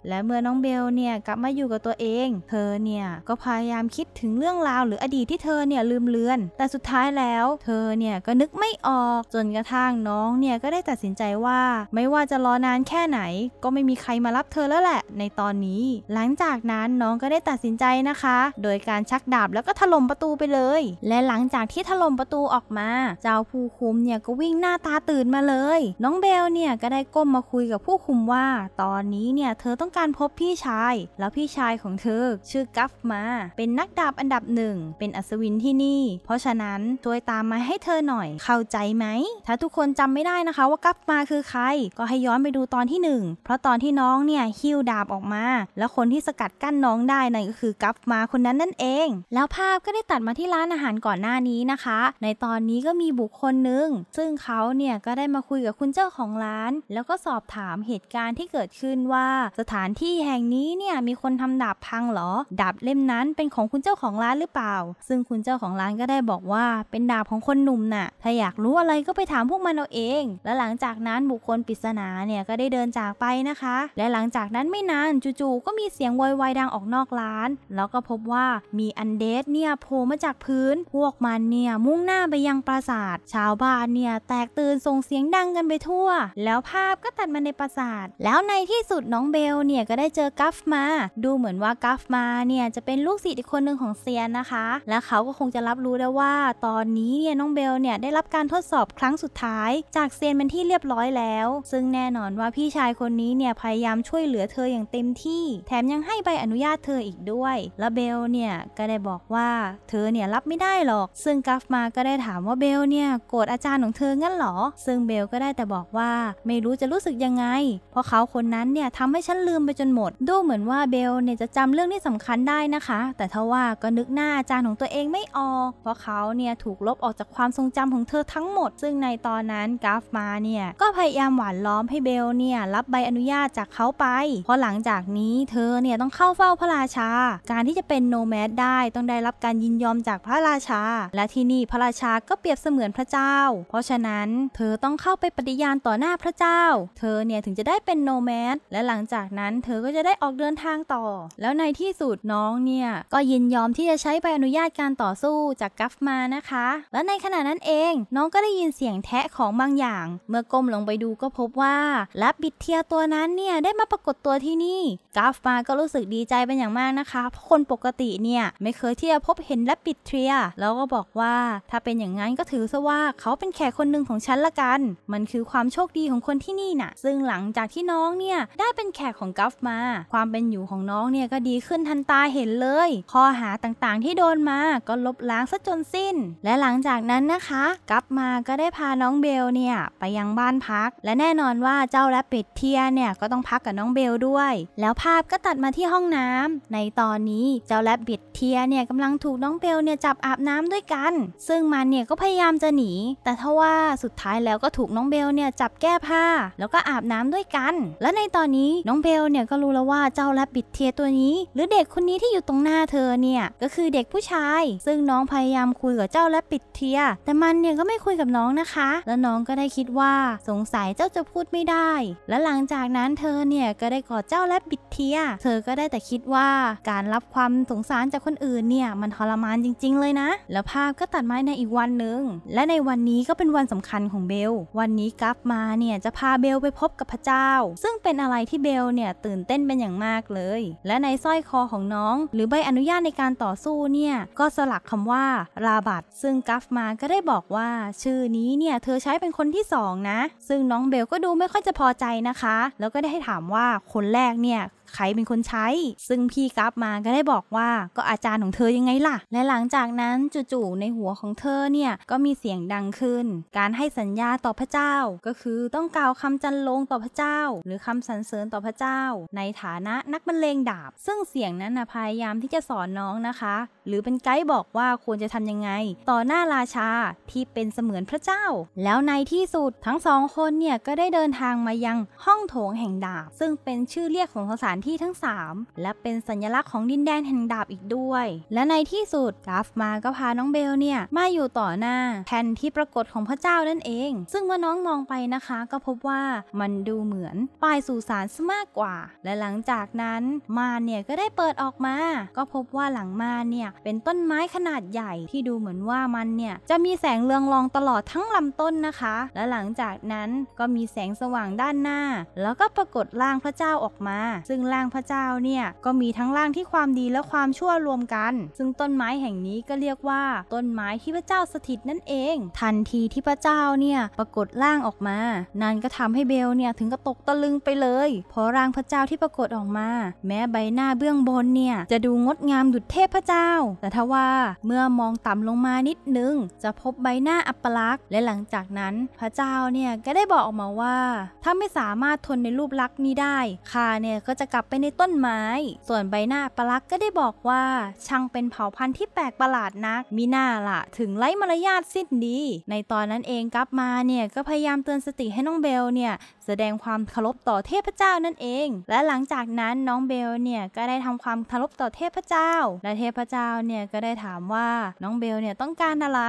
และเมื่อน้องเบลเนี่ยกลับมาอยู่กับตัวเอง เธอเนี่ยก็พยายามคิดถึงเรื่องราวหรืออดีตที่เธอเนี่ยลืมเลือน แต่สุดท้ายแล้ว เธอเนี่ยก็นึกไม่ออกจนกระทั่งน้องเนี่ยก็ได้ตัดสินใจว่าไม่ว่าจะรอนานแค่ไหน ก็ไม่มีใครมารับเธอแล้วแหละในตอนนี้หลังจากนั้นน้องก็ได้ตัดสินใจนะคะ โดยการชักดาบแล้วก็ถล่มประตูไปเลย และหลังจากที่ถล่มประตูออกมา เจ้าผู้คุมเนี่ยก็วิ่งหน้าตาตื่นมาเลย น้องเบลเนี่ยก็ได้ก้มมาคุยกับผู้คุมว่า ตอนนี้เนี่ย เธอต้องการพบพี่ชาย แล้วพี่ชายของเธอ ชื่อกัฟมาเป็นนักดาบอันดับหนึ่ง เป็นอัศวินที่นี่ เพราะฉะนั้นช่วยตามมาให้เธอหน่อยเข้าใจไหมถ้าทุกคนจำไม่ได้นะคะว่ากัฟมาคือใครก็ให้ย้อนไปดูตอนที่ 1 เพราะตอนที่น้องเนี่ยฮิวดาบาบออกมา แล้วคนที่สกัดกั้นน้องได้นั่นก็คือกัฟมาคนนั้นนั่นเอง แล้วภาพก็ได้ตัดมาที่ร้านอาหารก่อนหน้านี้นะคะ ในตอนนี้ก็มีบุคคลหนึ่งซึ่งเขาเนี่ยก็ได้มาคุยกับคุณเจ้าของร้าน แล้วก็สอบถามเหตุการณ์ที่เกิดขึ้นว่า สถานที่แห่งนี้เนี่ยมีคนทำดาบพังหรอดาบเล่มนั้นเป็นของคุณเจ้าของร้านหรือเปล่า ซึ่งคุณเจ้าของร้านก็ได้บอกว่า เป็นดาบของคนหนุ่มน่ะ ถ้าอยากรู้อะไรก็ไปถามพวกมันเอาเอง และหลังจากนั้นบุคคลปริศนาเนี่ยก็ได้เดินจากไปนะคะ และหลังจากนั้นไม่นน้นจู่ๆก็มีเสียงวอยวายดังออกนอกร้าน แล้วก็พบว่ามีอันเดสเนี่ยโผล่มาจากพื้น พวกมันเนี่ยมุ่งหน้าไปยังปราสาท ชาวบ้านเนี่ยแตกตื่นส่งเสียงดังกันไปทั่ว แล้วภาพก็ตัดมาในปราสาท แล้วในที่สุดน้องเบลเนี่ยก็ได้เจอกัฟมา ดูเหมือนว่ากัฟมาเนี่ยจะเป็นลูกศิษย์อีกคนหนึ่งของเซียนนะคะ แล้วเขาก็คงจะรับรู้ได้ว่าตอนนี้เนี่ยน้องเบลเนี่ยได้รับการทดสอบครั้งสุดท้าย จากเซียนเป็นที่เรียบร้อยแล้ว ซึ่งแน่นอนว่าพี่ชายคนนี้เนี่ยพยายามช่วยเหลือเธออย่างางเต็มที่แถมยังให้ใบอนุญาตเธออีกด้วยแล้วเบลเนี่ยก็ได้บอกว่าเธอเนี่ยรับไม่ได้หรอก ซึ่งกัฟมา ก็ได้ถามว่าเบลเนี่ยโกรธอาจารย์ของเธองั้นหรอ ซึ่งเบลก็ได้แต่บอกว่า ไม่รู้จะรู้สึกยังไง เพราะเขาคนนั้นเนี่ยทำให้ฉันลืมไปจนหมด ดูเหมือนว่าเบลเนี่ยจะจำเรื่องที่สำคัญได้นะคะ แต่ทว่าก็นึกหน้าอาจารย์ของตัวเองไม่ออก เพราะเขาเนี่ยถูกลบออกจากความทรงจำของเธอทั้งหมด ซึ่งในตอนนั้นกัฟมาเนี่ยก็พยายามหวานล้อมให้เบลเนี่ยรับใบอนุญาตจากเขาไปเพราะหลังจากนี้เธอเนี่ยต้องเข้าเฝ้าพระราชา การที่จะเป็นโนแมดได้ต้องได้รับการยินยอมจากพระราชา และที่นี่พระราชาก็เปรียบเสมือนพระเจ้า เพราะฉะนั้นเธอต้องเข้าไปปฏิญาณต่อหน้าพระเจ้า เธอเนี่ยถึงจะได้เป็นโนแมด และหลังจากนั้นเธอก็จะได้ออกเดินทางต่อ แล้วในที่สุดน้องเนี่ย ก็ยินยอมที่จะใช้ใบอนุญาตการต่อสู้จากกัฟมานะคะ และในขณะนั้นเองน้องก็ได้ยินเสียงแทะของบางอย่าง เมื่อก้มลงไปดูก็พบว่าลับบิดเทียตัวนั้นเนี่ยได้มาปรากฏตัวที่ที่นี่กราฟมาก็รู้สึกดีใจเป็นอย่างมากนะคะเพราะคนปกติเนี่ยไม่เคยที่จะพบเห็นและปิดเทรียแล้วก็บอกว่า ถ้าเป็นอย่างนั้นก็ถือซะว่าเขาเป็นแขกคนหนึ่งของฉันละกัน มันคือความโชคดีของคนที่นี่น่ะซึ่งหลังจากที่น้องเนี่ยได้เป็นแขกของกัฟมา ความเป็นอยู่ของน้องเนี่ยก็ดีขึ้นทันตาเห็นเลยข้อหาต่างๆที่โดนมาก็ลบล้างซะจนสิ้น และหลังจากนั้นนะคะกัฟมาก็ได้พาน้องเบลเนี่ยไปยังบ้านพัก และแน่นอนว่าเจ้าและปิดเทียเนี่ยก็ต้องพักกับน้องเบลด้วยยแล้วภาพก็ตัดมาที่ห้องน้ำ ในตอนนี้เจ้าแรบบิดเทียเนี่ยกำลังถูกน้องเบลเนี่ย จับอาบน้ำด้วยกัน ซึ่งมันเนี่ยก็พยายามจะหนี แต่ทว่าสุดท้ายแล้วก็ถูกน้องเบลเนี่ยจับแก้ผ้า แล้วก็อาบน้ำด้วยกัน และในตอนนี้น้องเบลเนี่ยก็รู้แล้วว่าเจ้าแรบบิดเทียตัวนี้ หรือเด็กคนนี้ที่อยู่ตรงหน้าเธอเนี่ยก็คือเด็กผู้ชายซึ่งน้องพยายามคุยกับเจ้าแรบบิดเทีย แต่มันเนี่ยก็ไม่คุยกับน้องนะคะ แล้วน้องก็ได้คิดว่าสงสัยเจ้าจะพูดไม่ได้ และหลังจากนั้นเธอเนี่ยก็ได้กอด招来比。เทียเธอก็ได้แต่คิดว่าการรับความสงสารจากคนอื่นเนี่ยมันทรมานจริง ๆ เลยนะ แล้วภาพก็ตัดไม้ในอีกวันหนึ่งและในวันนี้ก็เป็นวันสำคัญของเบล วันนี้กลับมาเนี่ยจะพาเบลไปพบกับพระเจ้า ซึ่งเป็นอะไรที่เบลเนี่ยตื่นเต้นเป็นอย่างมากเลย และในสร้อยคอของน้อง หรือใบอนุญาตในการต่อสู้เนี่ยก็สลักคำว่าราบัตซึ่งกัฟมาก็ได้บอกว่าชื่อนี้เนี่ยเธอใช้เป็นคนที่2นะ ซึ่งน้องเบลก็ดูไม่ค่อยจะพอใจนะคะ แล้วก็ได้ให้ถามว่าคนแรกเนี่ยใครเป็นคนใช้ ซึ่งพี่กราฟมาก็ได้บอกว่าก็อาจารย์ของเธอยังไงล่ะและหลังจากนั้นจู่ๆในหัวของเธอเนี่ยก็มีเสียงดังขึ้น การให้สัญญาต่อพระเจ้าก็คือต้องกล่าวคำจันลงต่อพระเจ้า หรือคำสรรเสริญต่อพระเจ้า ในฐานะนักบรรเลงดาบ ซึ่งเสียงนั้นนะพยายามที่จะสอนน้องนะคะ หรือเป็นไกด์บอกว่าควรจะทำยังไง ต่อหน้าราชาที่เป็นเสมือนพระเจ้า แล้วในที่สุดทั้งสองคนเนี่ยก็ได้เดินทางมายังห้องโถงแห่งดาบ ซึ่งเป็นชื่อเรียกของสถานที่ทั้ง 3 และเป็นสัญลักษณ์ของดินแดนแห่งดาบอีกด้วย และในที่สุดกาฟมาก็พาน้องเบลเนี่ยมาอยู่ต่อหน้าแผ่นที่ปรากฏของพระเจ้านั่นเอง ซึ่งเมื่อน้องมองไปนะคะก็พบว่ามันดูเหมือนป้ายสู่สารซะมากกว่า และหลังจากนั้นมาเนี่ยก็ได้เปิดออกมา ก็พบว่าหลังมาเนี่ยเป็นต้นไม้ขนาดใหญ่ที่ดูเหมือนว่ามันเนี่ยจะมีแสงเรืองรองตลอดทั้งลำต้นนะคะ และหลังจากนั้นก็มีแสงสว่างด้านหน้า แล้วก็ปรากฏร่างพระเจ้าออกมา ซึ่งล่างพระเจ้าเนี่ยก็มีทั้งล่างที่ความดีและความชั่วรวมกัน ซึ่งต้นไม้แห่งนี้ก็เรียกว่า ต้นไม้ที่พระเจ้าสถิตนั่นเอง ทันทีที่พระเจ้าเนี่ย ปรากฏร่างออกมา นั่นก็ทำให้เบลเนี่ยถึงกับตกตะลึงไปเลย เพราะร่างพระเจ้าที่ปรากฏออกมา แม้ใบหน้าเบื้องบนเนี่ยจะดูงดงามดุจเทพพระเจ้า แต่ทว่าเมื่อมองต่ำลงมานิดนึง จะพบใบหน้าอัปลักษณ์ และหลังจากนั้นพระเจ้าเนี่ยก็ได้บอกออกมาว่า ถ้าไม่สามารถทนในรูปลักษณ์นี้ได้ข้าเนี่ยก็จะกลับบไปในต้นไม้ ส่วนใบหน้าปลักก็ได้บอกว่าช่างเป็นเผ่าพันธุ์ที่แปลกประหลาดนักมิน่าละถึงไร้มารยาทสิ้นดี ในตอนนั้นเองกัปมาเนี่ยก็พยายามเตือนสติให้น้องเบลเนี่ยแสดงความเคารพต่อเทพเจ้านั่นเอง และหลังจากนั้นน้องเบลเนี่ยก็ได้ทำความเคารพต่อเทพเจ้า และเทพเจ้าเนี่ยก็ได้ถามว่าน้องเบลเนี่ยต้องการอะไร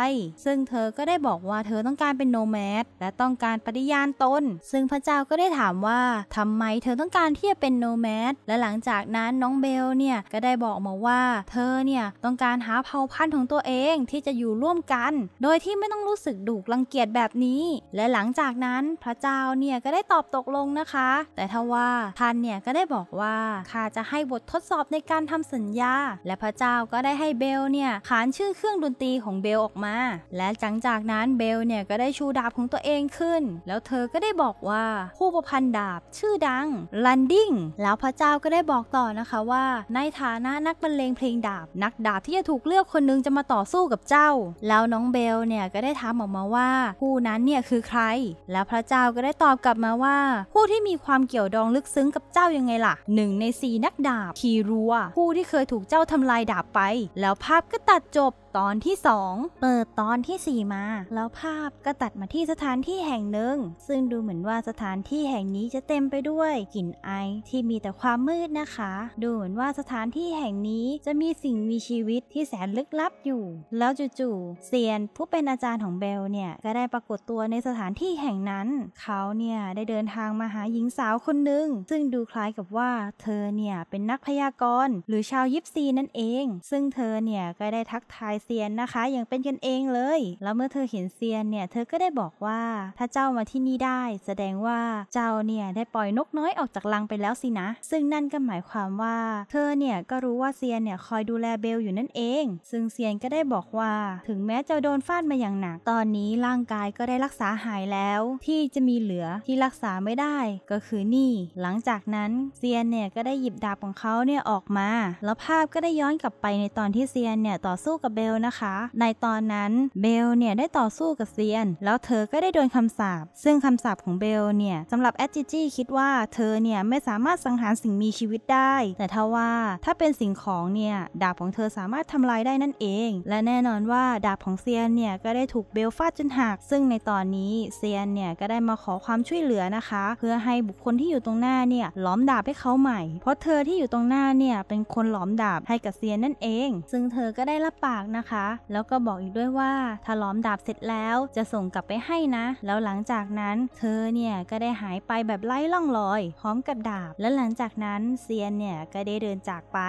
ซึ่งเธอก็ได้บอกว่าเธอต้องการเป็นโนแมด และต้องการปฏิญาณตน ซึ่งพระเจ้าก็ได้ถามว่าทำไมเธอต้องการที่จะเป็นโนแมดและหลังจากนั้นน้องเบลเนี่ยก็ได้บอกมาว่า เธอเนี่ยต้องการหาเผ่าพันธุ์ของตัวเองที่จะอยู่ร่วมกัน โดยที่ไม่ต้องรู้สึกดุรังเกียจแบบนี้ และหลังจากนั้นพระเจ้าเนี่ยก็ได้ตอบตกลงนะคะ แต่ทว่าท่านเนี่ยก็ได้บอกว่าข้าจะให้บททดสอบในการทำสัญญา และพระเจ้าก็ได้ให้เบลเนี่ยขานชื่อเครื่องดนตรีของเบลออกมา และหลังจากนั้นเบลเนี่ยก็ได้ชูดาบของตัวเองขึ้นแล้วเธอก็ได้บอกว่าผู้ประพันธ์ดาบชื่อดังลันดิงแล้วพระเจ้าก็ได้บอกต่อนะคะว่า ในฐานะนักบรรเลงเพลงดาบ นักดาบที่จะถูกเลือกคนนึงจะมาต่อสู้กับเจ้า แล้วน้องเบลเนี่ยก็ได้ถามออกมาว่า ผู้นั้นเนี่ยคือใคร แล้วพระเจ้าก็ได้ตอบกลับมาว่า ผู้ที่มีความเกี่ยวดองลึกซึ้งกับเจ้ายังไงล่ะหนึ่งในสี่นักดาบคีรัวผู้ที่เคยถูกเจ้าทำลายดาบไป แล้วภาพก็ตัดจบตอนที่2เปิดตอนที่ 4 มา แล้วภาพก็ตัดมาที่สถานที่แห่งหนึ่ง ซึ่งดูเหมือนว่าสถานที่แห่งนี้จะเต็มไปด้วยกลิ่นไอที่มีแต่ความมืดนะคะ ดูเหมือนว่าสถานที่แห่งนี้จะมีสิ่งมีชีวิตที่แสนลึกลับอยู่ แล้วจู่ๆเซียนผู้เป็นอาจารย์ของเบลเนี่ยก็ได้ปรากฏตัวในสถานที่แห่งนั้น เขาเนี่ยได้เดินทางมาหาหญิงสาวคนหนึ่งซึ่งดูคล้ายกับว่าเธอเนี่ยเป็นนักพยากรณ์หรือชาวยิปซีนั่นเอง ซึ่งเธอเนี่ยก็ได้ทักทายเซียนนะคะอย่างเป็นกันเองเลยแล้วเมื่อเธอเห็นเซียนเนี่ยเธอก็ได้บอกว่าถ้าเจ้ามาที่นี่ได้ แสดงว่าเจ้าเนี่ยได้ปล่อยนกน้อยออกจากรังไปแล้วสินะ ซึ่งนั่นก็หมายความว่า เธอเนี่ยก็รู้ว่าเซียนเนี่ยคอยดูแลเบลอยู่นั่นเอง ซึ่งเซียนก็ได้บอกว่าถึงแม้จะโดนฟาดมาอย่างหนักตอนนี้ร่างกายก็ได้รักษาหายแล้ว ที่จะมีเหลือที่รักษาไม่ได้ก็คือนี่ หลังจากนั้นเซียนเนี่ยก็ได้หยิบดาบของเขาเนี่ยออกมา แล้วภาพก็ได้ย้อนกลับไปในตอนที่เซียนเนี่ยต่อสู้กับเบลลนะคะในตอนนั้นเบลเนี่ยได้ต่อสู้กับเซียน แล้วเธอก็ได้โดนคำสาปซึ่งคำสาปของเบลเนี่ยสำหรับแอดจิจี้คิดว่าเธอเนี่ยไม่สามารถสังหารสิ่งมีชีวิตได้ แต่ถ้าว่าถ้าเป็นสิ่งของเนี่ยดาบของเธอสามารถทำลายได้นั่นเอง และแน่นอนว่าดาบของเซียนเนี่ยก็ได้ถูกเบลฟาดจนหักซึ่งในตอนนี้เซียนเนี่ยก็ได้มาขอความช่วยเหลือนะคะ เพื่อให้บุคคลที่อยู่ตรงหน้าเนี่ยล้อมดาบให้เขาใหม่เพราะเธอที่อยู่ตรงหน้าเนี่ยเป็นคนล้อมดาบให้กับเซียนนั่นเอง ซึ่งเธอก็ได้รับปากนะคะแล้วก็บอกอีกด้วยว่าถ้าล้อมดาบเสร็จแล้ว จะส่งกลับไปให้นะ แล้วหลังจากนั้นเธอเนี่ยก็ได้หายไปแบบไร้ล่องรอย พร้อมกับดาบ และหลังจากนั้น เซียนเนี่ยก็ได้เดินจากไป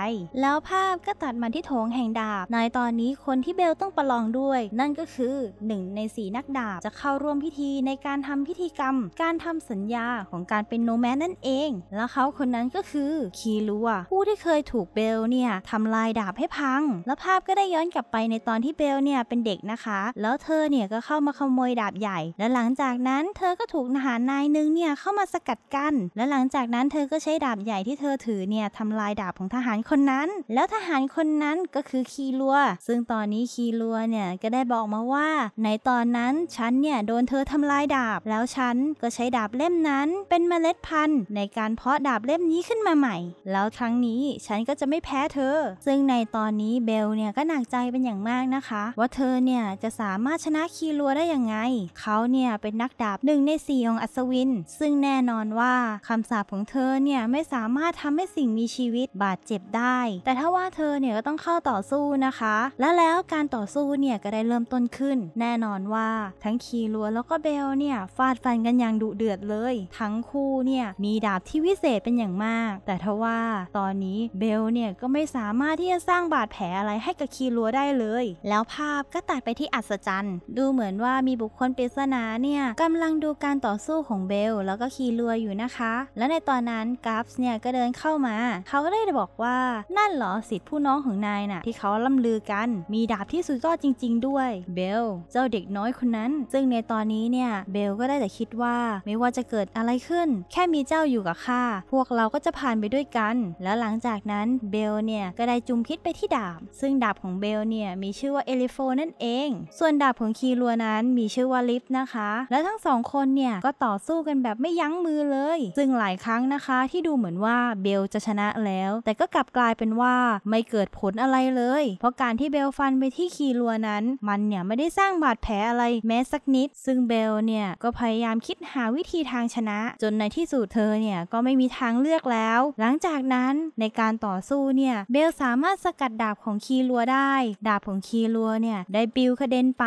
แล้วภาพก็ตัดมาที่โถงแห่งดาบ ในตอนนี้คนที่เบลต้องประลองด้วย นั่นก็คือหนึ่งในสีนักดาบจะเข้าร่วมพิธีในการทำพิธีกรรมการทำสัญญาของการเป็นโนแมนนั่นเอง แล้วเขาคนนั้นก็คือคีรัวผู้ที่เคยถูกเบลเนี่ยทำลายดาบให้พัง แล้วภาพก็ได้ย้อนกลับไปในตอนที่เบลเนี่ยเป็นเด็กนะคะ แล้วเธอเนี่ยก็เข้ามาขโมยดาบใหญ่ และหลังจากนั้นเธอก็ถูกทหารนายหนึ่งเนี่ยเข้ามาสกัดกั้นและหลังจากนั้นเธอก็ใช้ดาบใหญ่ที่เธอถือเนี่ยทำลายดาบของทหารคนนั้น แล้วทหารคนนั้นก็คือคีรัว ซึ่งตอนนี้คีรัวเนี่ยก็ได้บอกมาว่า ในตอนนั้นฉันเนี่ยโดนเธอทำลายดาบ แล้วฉันก็ใช้ดาบเล่มนั้น เป็นเมล็ดพันธุ์ ในการเพาะดาบเล่มนี้ขึ้นมาใหม่ แล้วครั้งนี้ฉันก็จะไม่แพ้เธอ ซึ่งในตอนนี้เบลเนี่ยก็หนักใจเป็นอย่างอย่างมากนะคะ ว่าเธอเนี่ยจะสามารถชนะคีรัวได้อย่างไงเขาเนี่ยเป็นนักดาบหนึ่งในสี่ของอัศวิน ซึ่งแน่นอนว่าคำสาปของเธอเนี่ยไม่สามารถทำให้สิ่งมีชีวิตบาดเจ็บได้ แต่ถ้าว่าเธอเนี่ยก็ต้องเข้าต่อสู้นะคะ และแล้วการต่อสู้เนี่ยก็ได้เริ่มต้นขึ้น แน่นอนว่าทั้งคีรัวแล้วก็เบลเนี่ยฟาดฟันกันอย่างดุเดือดเลย ทั้งคู่เนี่ยมีดาบที่วิเศษเป็นอย่างมาก แต่ทว่าตอนนี้เบลเนี่ยก็ไม่สามารถที่จะสร้างบาดแผลอะไรให้กับคีรัวได้เลยแล้วภาพก็ตัดไปที่อัศจรรย์ ดูเหมือนว่ามีบุคคลปริศนาเนี่ยกำลังดูการต่อสู้ของเบล แล้วก็คีรัวอยู่นะคะ และในตอนนั้นกราฟส์เนี่ย ก็เดินเข้ามา เขาได้บอกว่านั่นเหรอสิทธิผู้น้องของนายน่ะ ที่เขาล่ำลือกัน มีดาบที่สุดยอดจริงๆด้วย เบล เจ้าเด็กน้อยคนนั้น ซึ่งในตอนนี้เนี่ย เบลก็ได้แต่คิดว่าไม่ว่าจะเกิดอะไรขึ้น แค่มีเจ้าอยู่กับข้าพวกเราก็จะผ่านไปด้วยกัน แล้วหลังจากนั้นเบลเนี่ยก็ได้จุมพิษไปที่ดาบ ซึ่งดาบของเบลเนี่ยี่ยมีชื่อว่าเอลิโฟนั่นเอง ส่วนดาบของคีรัวนั้นมีชื่อว่าลิฟนะคะ แล้วทั้งสองคนเนี่ยก็ต่อสู้กันแบบไม่ยั้งมือเลย ซึ่งหลายครั้งนะคะ ที่ดูเหมือนว่าเบลจะชนะแล้ว แต่ก็กลับกลายเป็นว่าไม่เกิดผลอะไรเลย เพราะการที่เบลฟันไปที่คีรัวนั้น มันเนี่ยไม่ได้สร้างบาดแผลอะไรแม้สักนิด ซึ่งเบลเนี่ยก็พยายามคิดหาวิธีทางชนะ จนในที่สุดเธอเนี่ยก็ไม่มีทางเลือกแล้ว หลังจากนั้นในการต่อสู้เนี่ยเบลสามารถสกัดดาบของคีรัวได้ดาาบของคีรัวเนี่ยได้บิวกระเด็นไป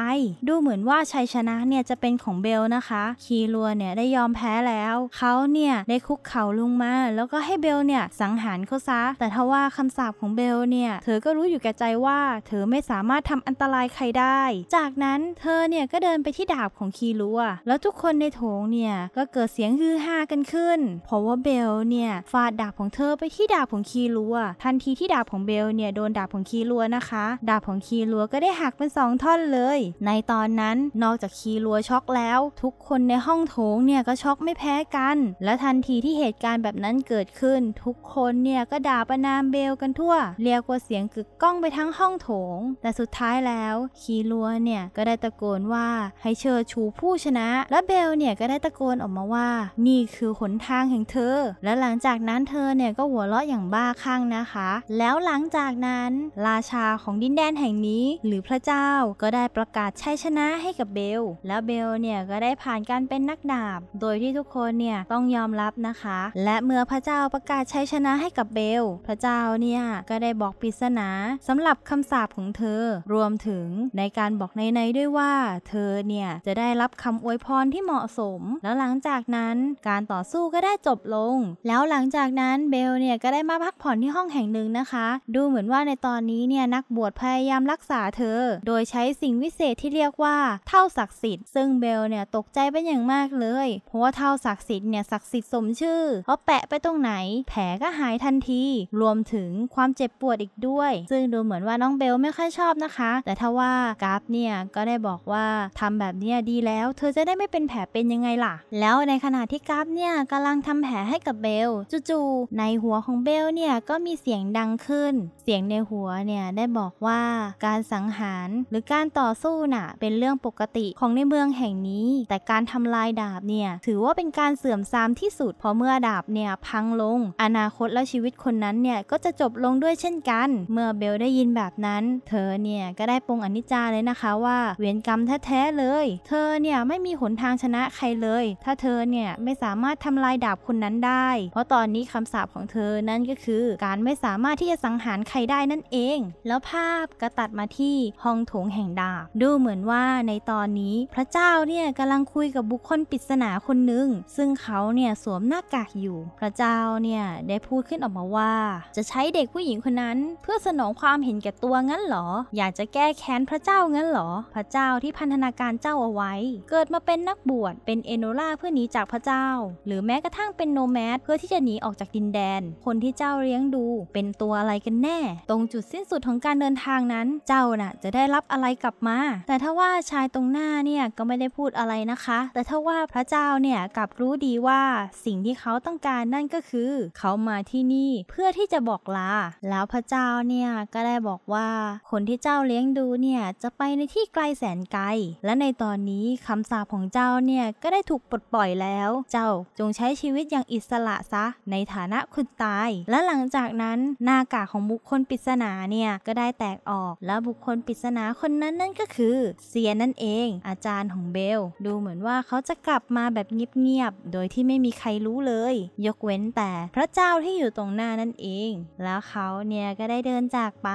ดูเหมือนว่าชัยชนะเนี่ยจะเป็นของเบลนะคะ คีรัวเนี่ยได้ยอมแพ้แล้วเขาเนี่ยได้คุกเข่าลงมาแล้วก็ให้เบลเนี่ยสังหารเขาซะ แต่ทว่าคำสาปของเบลเนี่ยเธอก็รู้อยู่แก่ใจว่าเธอไม่สามารถทำอันตรายใครได้ จากนั้นเธอเนี่ยก็เดินไปที่ดาบของคีรัวแล้วทุกคนในโถงเนี่ยก็เกิดเสียงฮือฮากันขึ้นเพราะว่าเบลเนี่ยฟาดดาบของเธอไปที่ดาบของคีรัว ทันทีที่ดาบของเบลเนี่ยโดนดาบของคีรัวนะคะ ดาบของของคีรัวก็ได้หักเป็นสองท่อนเลย ในตอนนั้นนอกจากคีรัวช็อกแล้ว ทุกคนในห้องโถงเนี่ยก็ช็อกไม่แพ้กัน และทันทีที่เหตุการณ์แบบนั้นเกิดขึ้น ทุกคนเนี่ยก็ด่าประนามเบลกันทั่วเรียกว่าเสียงกึกก้องไปทั้งห้องโถงแต่สุดท้ายแล้ว คีรัวเนี่ยก็ได้ตะโกนว่าให้เชิญชูผู้ชนะ และเบลเนี่ยก็ได้ตะโกนออกมาว่านี่คือหนทางแห่งเธอ และหลังจากนั้นเธอเนี่ยก็หัวเราะอย่างบ้าคลั่งนะคะ แล้วหลังจากนั้น ราชาของดินแดนแห่งห่งนี้ หรือพระเจ้าก็ได้ประกาศชัยชนะให้กับเบล แล้วเบลเนี่ยก็ได้ผ่านการเป็นนักดาบโดยที่ทุกคนเนี่ยต้องยอมรับนะคะ และเมื่อพระเจ้าประกาศชัยชนะให้กับเบล พระเจ้าเนี่ยก็ได้บอกปริศนาสำหรับคํำสาปของเธอรวมถึงในการบอกในในด้วยว่าเธอเนี่ยจะได้รับคำอวยพรที่เหมาะสม แล้วหลังจากนั้นการต่อสู้ก็ได้จบลง แล้วหลังจากนั้นเบลเนี่ยก็ได้มาพักผ่อนที่ห้องแห่งหนึ่งนะคะ ดูเหมือนว่าในตอนนี้เนี่ยนักบวชพยายามามรักษาเธอโดยใช้สิ่งวิเศษที่เรียกว่าเท่าศักดิ์สิทธิ์ซึ่งเบลเนี่ยตกใจเป็นอย่างมากเลยเพราะว่าเท่าศักดิ์สิทธิ์เนี่ยศักดิ์สิทธิ์สมชื่อเพราะแปะไปตรงไหน แผลก็หายทันที รวมถึงความเจ็บปวดอีกด้วย ซึ่งดูเหมือนว่าน้องเบลไม่ค่อยชอบนะคะ แต่ถ้าว่ากราฟเนี่ยก็ได้บอกว่าทำแบบนี้ดีแล้ว เธอจะได้ไม่เป็นแผลเป็นยังไงล่ะ แล้วในขณะที่กราฟเนี่ยกำลังทำแผลให้กับเบลจู่ๆในหัวของเบลเนี่ยก็มีเสียงดังขึ้น เสียงในหัวเนี่ยได้บอกว่าการสังหารหรือการต่อสู้น่ะเป็นเรื่องปกติของในเมืองแห่งนี้ แต่การทำลายดาบเนี่ยถือว่าเป็นการเสื่อมทรามที่สุดเพราะเมื่อดาบเนี่ยพังลง อนาคตและชีวิตคนนั้นเนี่ยก็จะจบลงด้วยเช่นกัน เมื่อเบลได้ยินแบบนั้น เธอเนี่ยก็ได้ปรงอนิจจาเลยนะคะว่าเวียนกรรมแท้ๆเลย เธอเนี่ยไม่มีหนทางชนะใครเลย ถ้าเธอเนี่ยไม่สามารถทำลายดาบคนนั้นได้ เพราะตอนนี้คำสาปของเธอนั่นก็คือ การไม่สามารถที่จะสังหารใครได้นั่นเอง แล้วภาพก็ตัดมาที่ห้องโถงแห่งดาบดูเหมือนว่าในตอนนี้พระเจ้าเนี่ยกำลังคุยกับบุคคลปริศนาคนหนึ่งซึ่งเขาเนี่ยสวมหน้ากากอยู่ พระเจ้าเนี่ยได้พูดขึ้นออกมาว่า จะใช้เด็กผู้หญิงคนนั้น เพื่อสนองความเห็นแก่ตัวงั้นหรอ อยากจะแก้แค้นพระเจ้างั้นหรอ พระเจ้าที่พันธนาการเจ้าเอาไว้ เกิดมาเป็นนักบวชเป็นเอโนล่าเพื่อหนีจากพระเจ้า หรือแม้กระทั่งเป็นโนแมด เพื่อที่จะหนีออกจากดินแดน คนที่เจ้าเลี้ยงดู เป็นตัวอะไรกันแน่ ตรงจุดสิ้นสุดของการเดินทางนั้นั้นเจ้าน่ะจะได้รับอะไรกลับมา แต่ถ้าว่าชายตรงหน้าเนี่ยก็ไม่ได้พูดอะไรนะคะ แต่ถ้าว่าพระเจ้าเนี่ยกลับรู้ดีว่าสิ่งที่เขาต้องการนั่นก็คือ เขามาที่นี่เพื่อที่จะบอกลา แล้วพระเจ้าเนี่ยก็ได้บอกว่าคนที่เจ้าเลี้ยงดูเนี่ยจะไปในที่ไกลแสนไกล และในตอนนี้คำสาปของเจ้าเนี่ยก็ได้ถูกปลดปล่อยแล้ว เจ้าจงใช้ชีวิตอย่างอิสระซะในฐานะคุณตาย และหลังจากนั้นหน้ากากของบุคคลปริศนาเนี่ยก็ได้แตกออกอกและบุคคลปริศนาคนนั้นนั่นก็คือเซียนั่นเอง อาจารย์ของเบล ดูเหมือนว่าเขาจะกลับมาแบบเงียบๆ โดยที่ไม่มีใครรู้เลย ยกเว้นแต่พระเจ้าที่อยู่ตรงหน้านั่นเอง แล้วเขาเนี่ยก็ได้เดินจากไป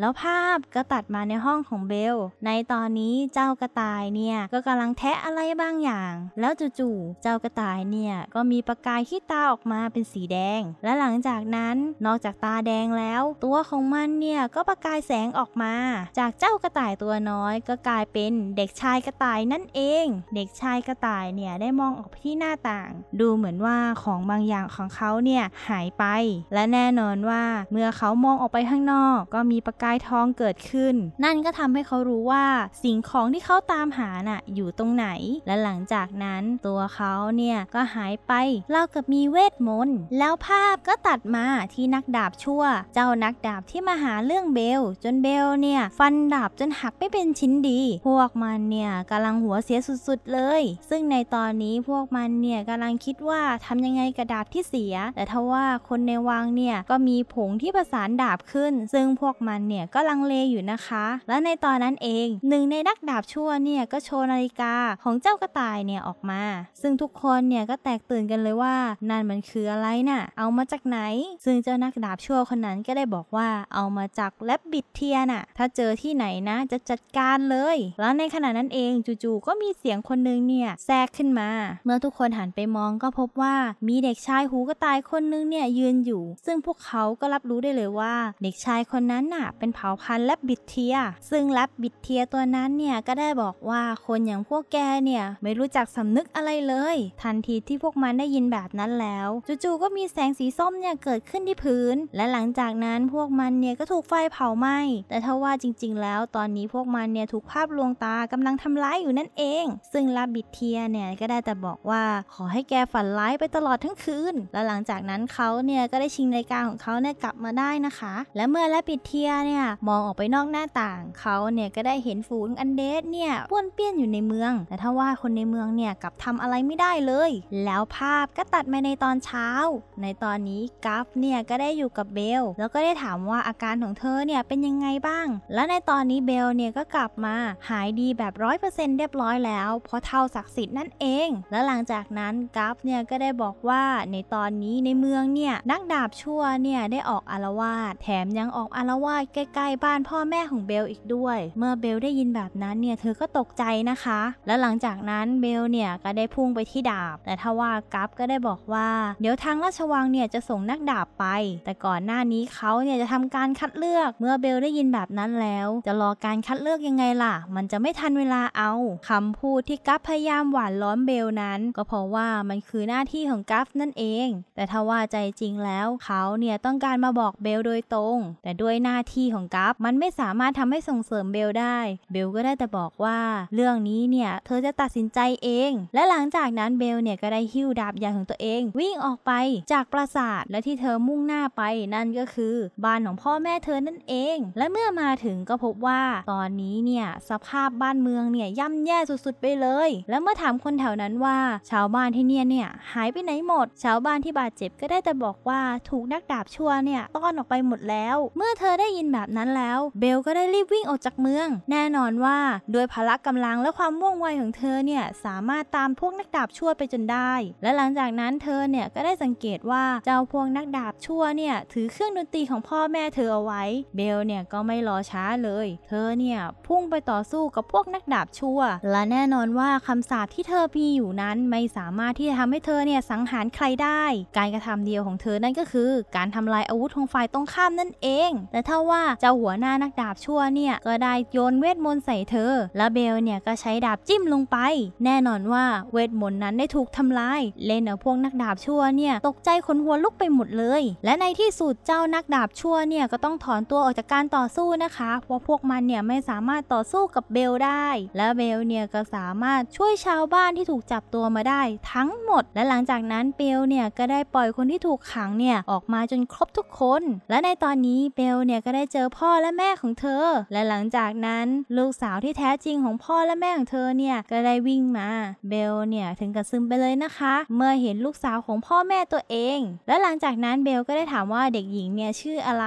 แล้วภาพก็ตัดมาในห้องของเบล ในตอนนี้เจ้ากระต่ายเนี่ยก็กำลังแทะอะไรบางอย่าง แล้วจู่ๆเจ้ากระต่ายเนี่ยก็มีประกายที่ตาออกมาเป็นสีแดง และหลังจากนั้นนอกจากตาแดงแล้ว ตัวของมันเนี่ยก็ประกายแสงออกอกมาจากเจ้ากระต่ายตัวน้อยก็กลายเป็นเด็กชายกระต่ายนั่นเอง เด็กชายกระต่ายเนี่ยได้มองออกไปที่หน้าต่าง ดูเหมือนว่าของบางอย่างของเขาเนี่ยหายไป และแน่นอนว่าเมื่อเขามองออกไปข้างนอก ก็มีประกายทองเกิดขึ้น นั่นก็ทำให้เขารู้ว่า สิ่งของที่เขาตามหาน่ะอยู่ตรงไหน และหลังจากนั้นตัวเขาเนี่ยก็หายไปเล่ากับมีเวทมนต์แล้วภาพก็ตัดมาที่นักดาบชั่ว เจ้านักดาบที่มาหาเรื่องเบลจนเบลลเนี่ยฟันดาบจนหักไม่เป็นชิ้นดี พวกมันเนี่ยกำลังหัวเสียสุดๆเลย ซึ่งในตอนนี้พวกมันเนี่ยกำลังคิดว่าทำยังไงกระดาบที่เสีย แต่ทว่าคนในวังเนี่ยก็มีผงที่ประสานดาบขึ้น ซึ่งพวกมันเนี่ยก็ลังเลอยู่นะคะ และในตอนนั้นเองหนึ่งในนักดาบชั่วเนี่ยก็โชว์นาฬิกาของเจ้ากระต่ายเนี่ยออกมา ซึ่งทุกคนเนี่ยก็แตกตื่นกันเลยว่านั่นมันคืออะไรนะ่ะ เอามาจากไหน ซึ่งเจ้านักดาบชั่วคนนั้นก็ได้บอกว่าเอามาจากแลบบิดเทียน่ะถ้าเจอที่ไหนนะจะจัดการเลย แล้วในขณะนั้นเองจู่ๆก็มีเสียงคนนึงเนี่ยแทรกขึ้นมา เมื่อทุกคนหันไปมองก็พบว่ามีเด็กชายหูกระต่ายคนนึงเนี่ยยืนอยู่ ซึ่งพวกเขาก็รับรู้ได้เลยว่า เด็กชายคนนั้นน่ะเป็นเผ่าพันธุ์แลบบิดเทีย ซึ่งแลบบิดเทียตัวนั้นเนี่ยก็ได้บอกว่าคนอย่างพวกแกเนี่ยไม่รู้จักสำนึกอะไรเลย ทันทีที่พวกมันได้ยินแบบนั้นแล้ว จู่ๆก็มีแสงสีส้มเนี่ยเกิดขึ้นที่พื้น และหลังจากนั้นพวกมันเนี่ยก็ถูกไฟเผาไหม้แต่ถ้าว่าจริง ๆแล้วตอนนี้พวกมันเนี่ยถูกภาพลวงตากำลังทำร้ายอยู่นั่นเอง ซึ่งลาบิดเทียเนี่ยก็ได้แต่บอกว่าขอให้แกฝันร้ายไปตลอดทั้งคืนและหลังจากนั้นเขาเนี่ยก็ได้ชิงนาฬิกาของเขาเนี่ยกลับมาได้นะคะ และเมื่อลาบิดเทียเนี่ยมองออกไปนอกหน้าต่างเขาเนี่ยก็ได้เห็นฝูงอันเดสเนี่ยป้วนเปี้ยนอยู่ในเมือง แต่ถ้าว่าคนในเมืองเนี่ยกลับทำอะไรไม่ได้เลย แล้วภาพก็ตัดมาในตอนเช้า ในตอนนี้กัฟเนี่ยก็ได้อยู่กับเบล แล้วก็ได้ถามว่าอาการของเธอเนี่ยเป็นยังไงบ้าง้างและในตอนนี้เบลเนี่ยก็กลับมาหายดีแบบร้อยเปอร์เซ็นต์เรียบร้อยแล้วเพราะเท่าศักดิ์สิทธิ์นั่นเอง และหลังจากนั้นกัฟเนี่ยก็ได้บอกว่าในตอนนี้ในเมืองเนี่ยนักดาบชั่วเนี่ยได้ออกอารวาสแถมยังออกอารวาสใกล้ๆบ้านพ่อแม่ของเบลอีกด้วย เมื่อเบลได้ยินแบบนั้นเนี่ยเธอก็ตกใจนะคะ และหลังจากนั้นเบลเนี่ยก็ได้พุ่งไปที่ดาบ แต่ทว่ากัฟก็ได้บอกว่าเดี๋ยวทางราชวังเนี่ยจะส่งนักดาบไป แต่ก่อนหน้านี้เขาเนี่ยจะทำการคัดเลือกเมื่อเบลได้ยินแบบแบบนั้นแล้วจะรอการคัดเลือกยังไงล่ะ มันจะไม่ทันเวลาเอาคำพูดที่กัฟพยายามหวานล้อมเบลนั้น ก็เพราะว่ามันคือหน้าที่ของกัฟนั่นเอง แต่ถ้าว่าใจจริงแล้วเขาเนี่ยต้องการมาบอกเบลโดยตรง แต่ด้วยหน้าที่ของกัฟมันไม่สามารถทำให้ส่งเสริมเบลได้ เบลก็ได้แต่บอกว่า เรื่องนี้เนี่ยเธอจะตัดสินใจเอง และหลังจากนั้นเบลเนี่ยก็ได้หิ้วดาบยาของตัวเอง วิ่งออกไปจากปราสาทและที่เธอมุ่งหน้าไป นั่นก็คือบ้านของพ่อแม่เธอนั่นเอง และเมื่อมาถึงก็พบว่าตอนนี้เนี่ยสภาพบ้านเมืองเนี่ยย่ำแย่สุดๆไปเลย แล้วเมื่อถามคนแถวนั้นว่า ชาวบ้านที่เนี่ยเนี่ยหายไปไหนหมด ชาวบ้านที่บาดเจ็บก็ได้แต่บอกว่าถูกนักดาบชั่วเนี่ยต้อนออกไปหมดแล้ว เมื่อเธอได้ยินแบบนั้นแล้ว เบลก็ได้รีบวิ่งออกจากเมือง แน่นอนว่าโดยพละกำลังและความว่องไวของเธอเนี่ยสามารถตามพวกนักดาบชั่วไปจนได้ และหลังจากนั้นเธอเนี่ยก็ได้สังเกตว่าเจ้าพวกนักดาบชั่วเนี่ยถือเครื่องดนตรีของพ่อแม่เธอเอาไว้เบลเนี่ยก็ไม่รอช้าเลย เธอเนี่ยพุ่งไปต่อสู้กับพวกนักดาบชั่ว และแน่นอนว่าคำสาปที่เธอมีอยู่นั้นไม่สามารถที่จะทำให้เธอเนี่ยสังหารใครได้ การกระทำเดียวของเธอนั่นก็คือ การทำลายอาวุธของฝ่ายตรงข้ามนั่นเองและถ้าว่าเจ้าหัวหน้านักดาบชั่วเนี่ยก็ได้โยนเวทมนต์ใส่เธอ และเบลเนี่ยก็ใช้ดาบจิ้มลงไป แน่นอนว่าเวทมนต์นั้นได้ถูกทำลายเลนเอาพวกนักดาบชั่วเนี่ยตกใจขนหัวลุกไปหมดเลย และในที่สุดเจ้านักดาบชั่วเนี่ยก็ต้องถอนตัวออกจากการต่อสูู้้นะคะพราพวกมันเนี่ยไม่สามารถต่อสู้กับเบลได้ และเบลเนี่ยก็สามารถช่วยชาวบ้านที่ถูกจับตัวมาได้ทั้งหมด และหลังจากนั้นเบลเนี่ยก็ได้ปล่อยคนที่ถูกขังเนี่ยออกมาจนครบทุกคน และในตอนนี้เบลเนี่ยก็ได้เจอพ่อและแม่ของเธอ และหลังจากนั้นลูกสาวที่แท้จริงของพ่อและแม่ของเธอเนี่ยก็ได้วิ่งมา เบลเนี่ยถึงกับซึมไปเลยนะคะ เมื่อเห็นลูกสาวของพ่อแม่ตัวเอง และหลังจากนั้นเบลก็ได้ถามว่าเด็กหญิงเนี่ยชื่ออะไร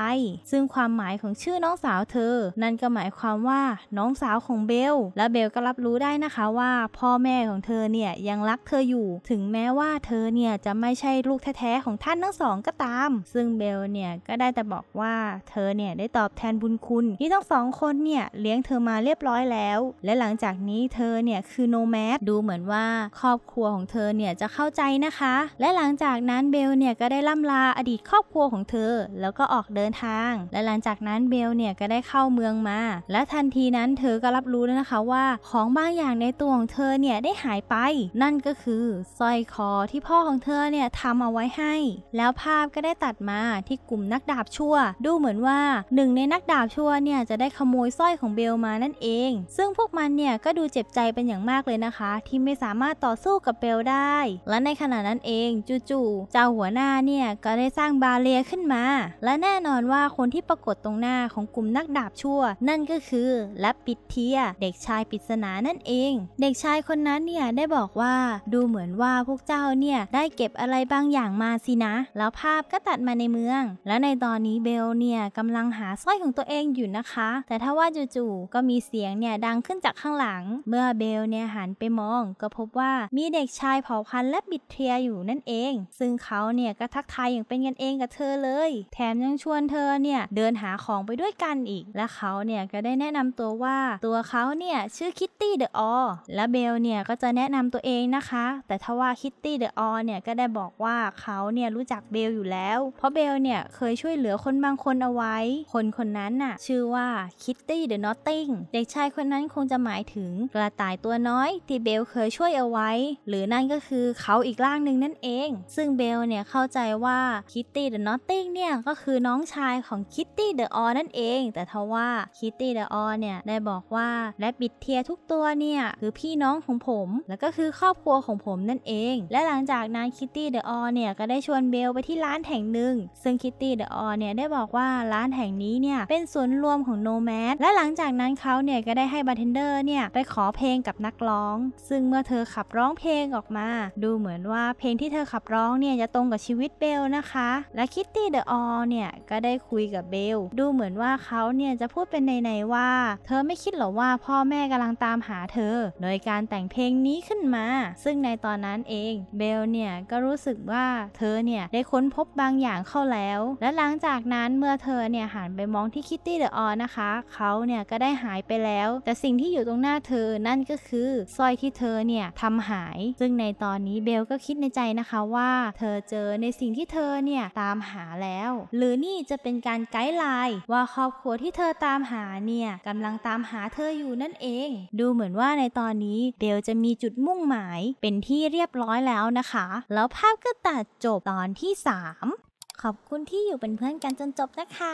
ซึ่งความหมายของชื่อน้องสาวเธอ นั่นก็หมายความว่าน้องสาวของเบล และเบลก็รับรู้ได้นะคะว่า พ่อแม่ของเธอเนี่ยยังรักเธออยู่ ถึงแม้ว่าเธอเนี่ยจะไม่ใช่ลูกแท้ๆของท่านทั้งสอง ก็ตาม ซึ่งเบลเนี่ยก็ได้แต่บอกว่าเธอเนี่ยได้ตอบแทนบุญคุณ ที่ทั้งสองคนเนี่ยเลี้ยงเธอมาเรียบร้อยแล้ว และหลังจากนี้เธอเนี่ยคือโนแมดดูเหมือนว่าครอบครัวของเธอเนี่ยจะเข้าใจนะคะ และหลังจากนั้นเบลเนี่ยก็ได้ล่ำลาอดีตครอบครัวของเธอแล้วก็ออกเดินทาง และหลังจากนั้นเบลเนี่ยี่ยก็ได้เข้าเมืองมา และทันทีนั้นเธอก็รับรู้แล้วนะคะว่า ของบางอย่างในตัวของเธอเนี่ย ได้หายไป นั่นก็คือสร้อยคอที่พ่อของเธอเนี่ยทำเอาไว้ให้ แล้วภาพก็ได้ตัดมาที่กลุ่มนักดาบชั่ว ดูเหมือนว่าหนึ่งในนักดาบชั่วเนี่ย จะได้ขโมยสร้อยของเบลมานั่นเอง ซึ่งพวกมันเนี่ย ก็ดูเจ็บใจเป็นอย่างมากเลยนะคะ ที่ไม่สามารถต่อสู้กับเบลได้ และในขณะนั้นเองจู่ๆเจ้าหัวหน้าเนี่ยก็ได้สร้างบาเลียขึ้นมา และแน่นอนว่าคนที่ปรากฏตรงหน้าของกลุ่มมนักดาบชั่ว นั่นก็คือลับปิดเทีย เด็กชายปริศนานั่นเอง เด็กชายคนนั้นเนี่ยได้บอกว่าดูเหมือนว่าพวกเจ้าเนี่ยได้เก็บอะไรบางอย่างมาสินะ แล้วภาพก็ตัดมาในเมือง และในตอนนี้เบลเนี่ยกำลังหาสร้อยของตัวเองอยู่นะคะ แต่ถ้าว่าจู่ๆก็มีเสียงเนี่ยดังขึ้นจากข้างหลัง เมื่อเบลเนี่ยหันไปมองก็พบว่ามีเด็กชายเผ่าพันธุ์และบิดเทียอยู่นั่นเอง ซึ่งเขาเนี่ยก็ทักทายอย่างเป็นกันเองกับเธอเลย แถมยังชวนเธอเนี่ยเดินหาของไปด้วยกันันอีกและเขาเนี่ยก็ได้แนะนำตัวว่าตัวเขาเนี่ยชื่อคิตตี้เดอะออและเบลเนี่ยก็จะแนะนำตัวเองนะคะ แต่ทว่าคิตตี้เดอะออเนี่ยก็ได้บอกว่าเขาเนี่ยรู้จักเบลอยู่แล้ว เพราะเบลเนี่ยเคยช่วยเหลือคนบางคนเอาไว้ คนคนนั้นน่ะชื่อว่าคิตตี้เดอะนอตติงเด็กชายคนนั้นคงจะหมายถึงกระต่ายตัวน้อยที่เบลเคยช่วยเอาไว้ หรือนั่นก็คือเขาอีกร่างหนึ่งนั่นเอง ซึ่งเบลเนี่ยเข้าใจว่าคิตตี้เดอะนอตติงเนี่ยก็คือน้องชายของคิตตี้เดอะออนั่นเองแต่ทว่าคิตตี้เดอะออเนี่ยได้บอกว่าและบิดเทียทุกตัวเนี่ยคือพี่น้องของผม แล้วก็คือครอบครัวของผมนั่นเอง และหลังจากนั้นคิตตี้เดอะออเนี่ยก็ได้ชวนเบลไปที่ร้านแห่งหนึ่งซึ่งคิตตี้เดอะออเนี่ยได้บอกว่าร้านแห่งนี้เนี่ยเป็น่วนรวมของโนแมสและหลังจากนั้นเขาเนี่ยก็ได้ให้บาร์เทนเดอร์เนี่ยไปขอเพลงกับนักร้อง ซึ่งเมื่อเธอขับร้องเพลงออกมา ดูเหมือนว่าเพลงที่เธอขับร้องเนี่ยจะตรงกับชีวิตเบลนะคะ และคิตตี้เดอะออเนี่ยก็ได้คุยกับเบลดูเหมือนว่าเเขาเนี่ยจะพูดเป็นในๆว่าเธอไม่คิดหรอว่าพ่อแม่กำลังตามหาเธอ โดยการแต่งเพลงนี้ขึ้นมา ซึ่งในตอนนั้นเองเบลเนี่ยก็รู้สึกว่าเธอเนี่ยได้ค้นพบบางอย่างเข้าแล้ว และหลังจากนั้นเมื่อเธอเนี่ยหันไปมองที่คิตตี้เดอะออนนะคะเขาเนี่ยก็ได้หายไปแล้วแต่สิ่งที่อยู่ตรงหน้าเธอนั่นก็คือสร้อยที่เธอเนี่ยทำหายซึ่งในตอนนี้เบลก็คิดในใจนะคะว่าเธอเจอในสิ่งที่เธอเนี่ยตามหาแล้ว หรือนี่จะเป็นการไกด์ไลน์ว่าครอบอบครัวที่เธอตามหาเนี่ยกำลังตามหาเธออยู่นั่นเอง ดูเหมือนว่าในตอนนี้เดลจะมีจุดมุ่งหมายเป็นที่เรียบร้อยแล้วนะคะ แล้วภาพก็ตัดจบตอนที่ 3 ขอบคุณที่อยู่เป็นเพื่อนกันจนจบนะคะ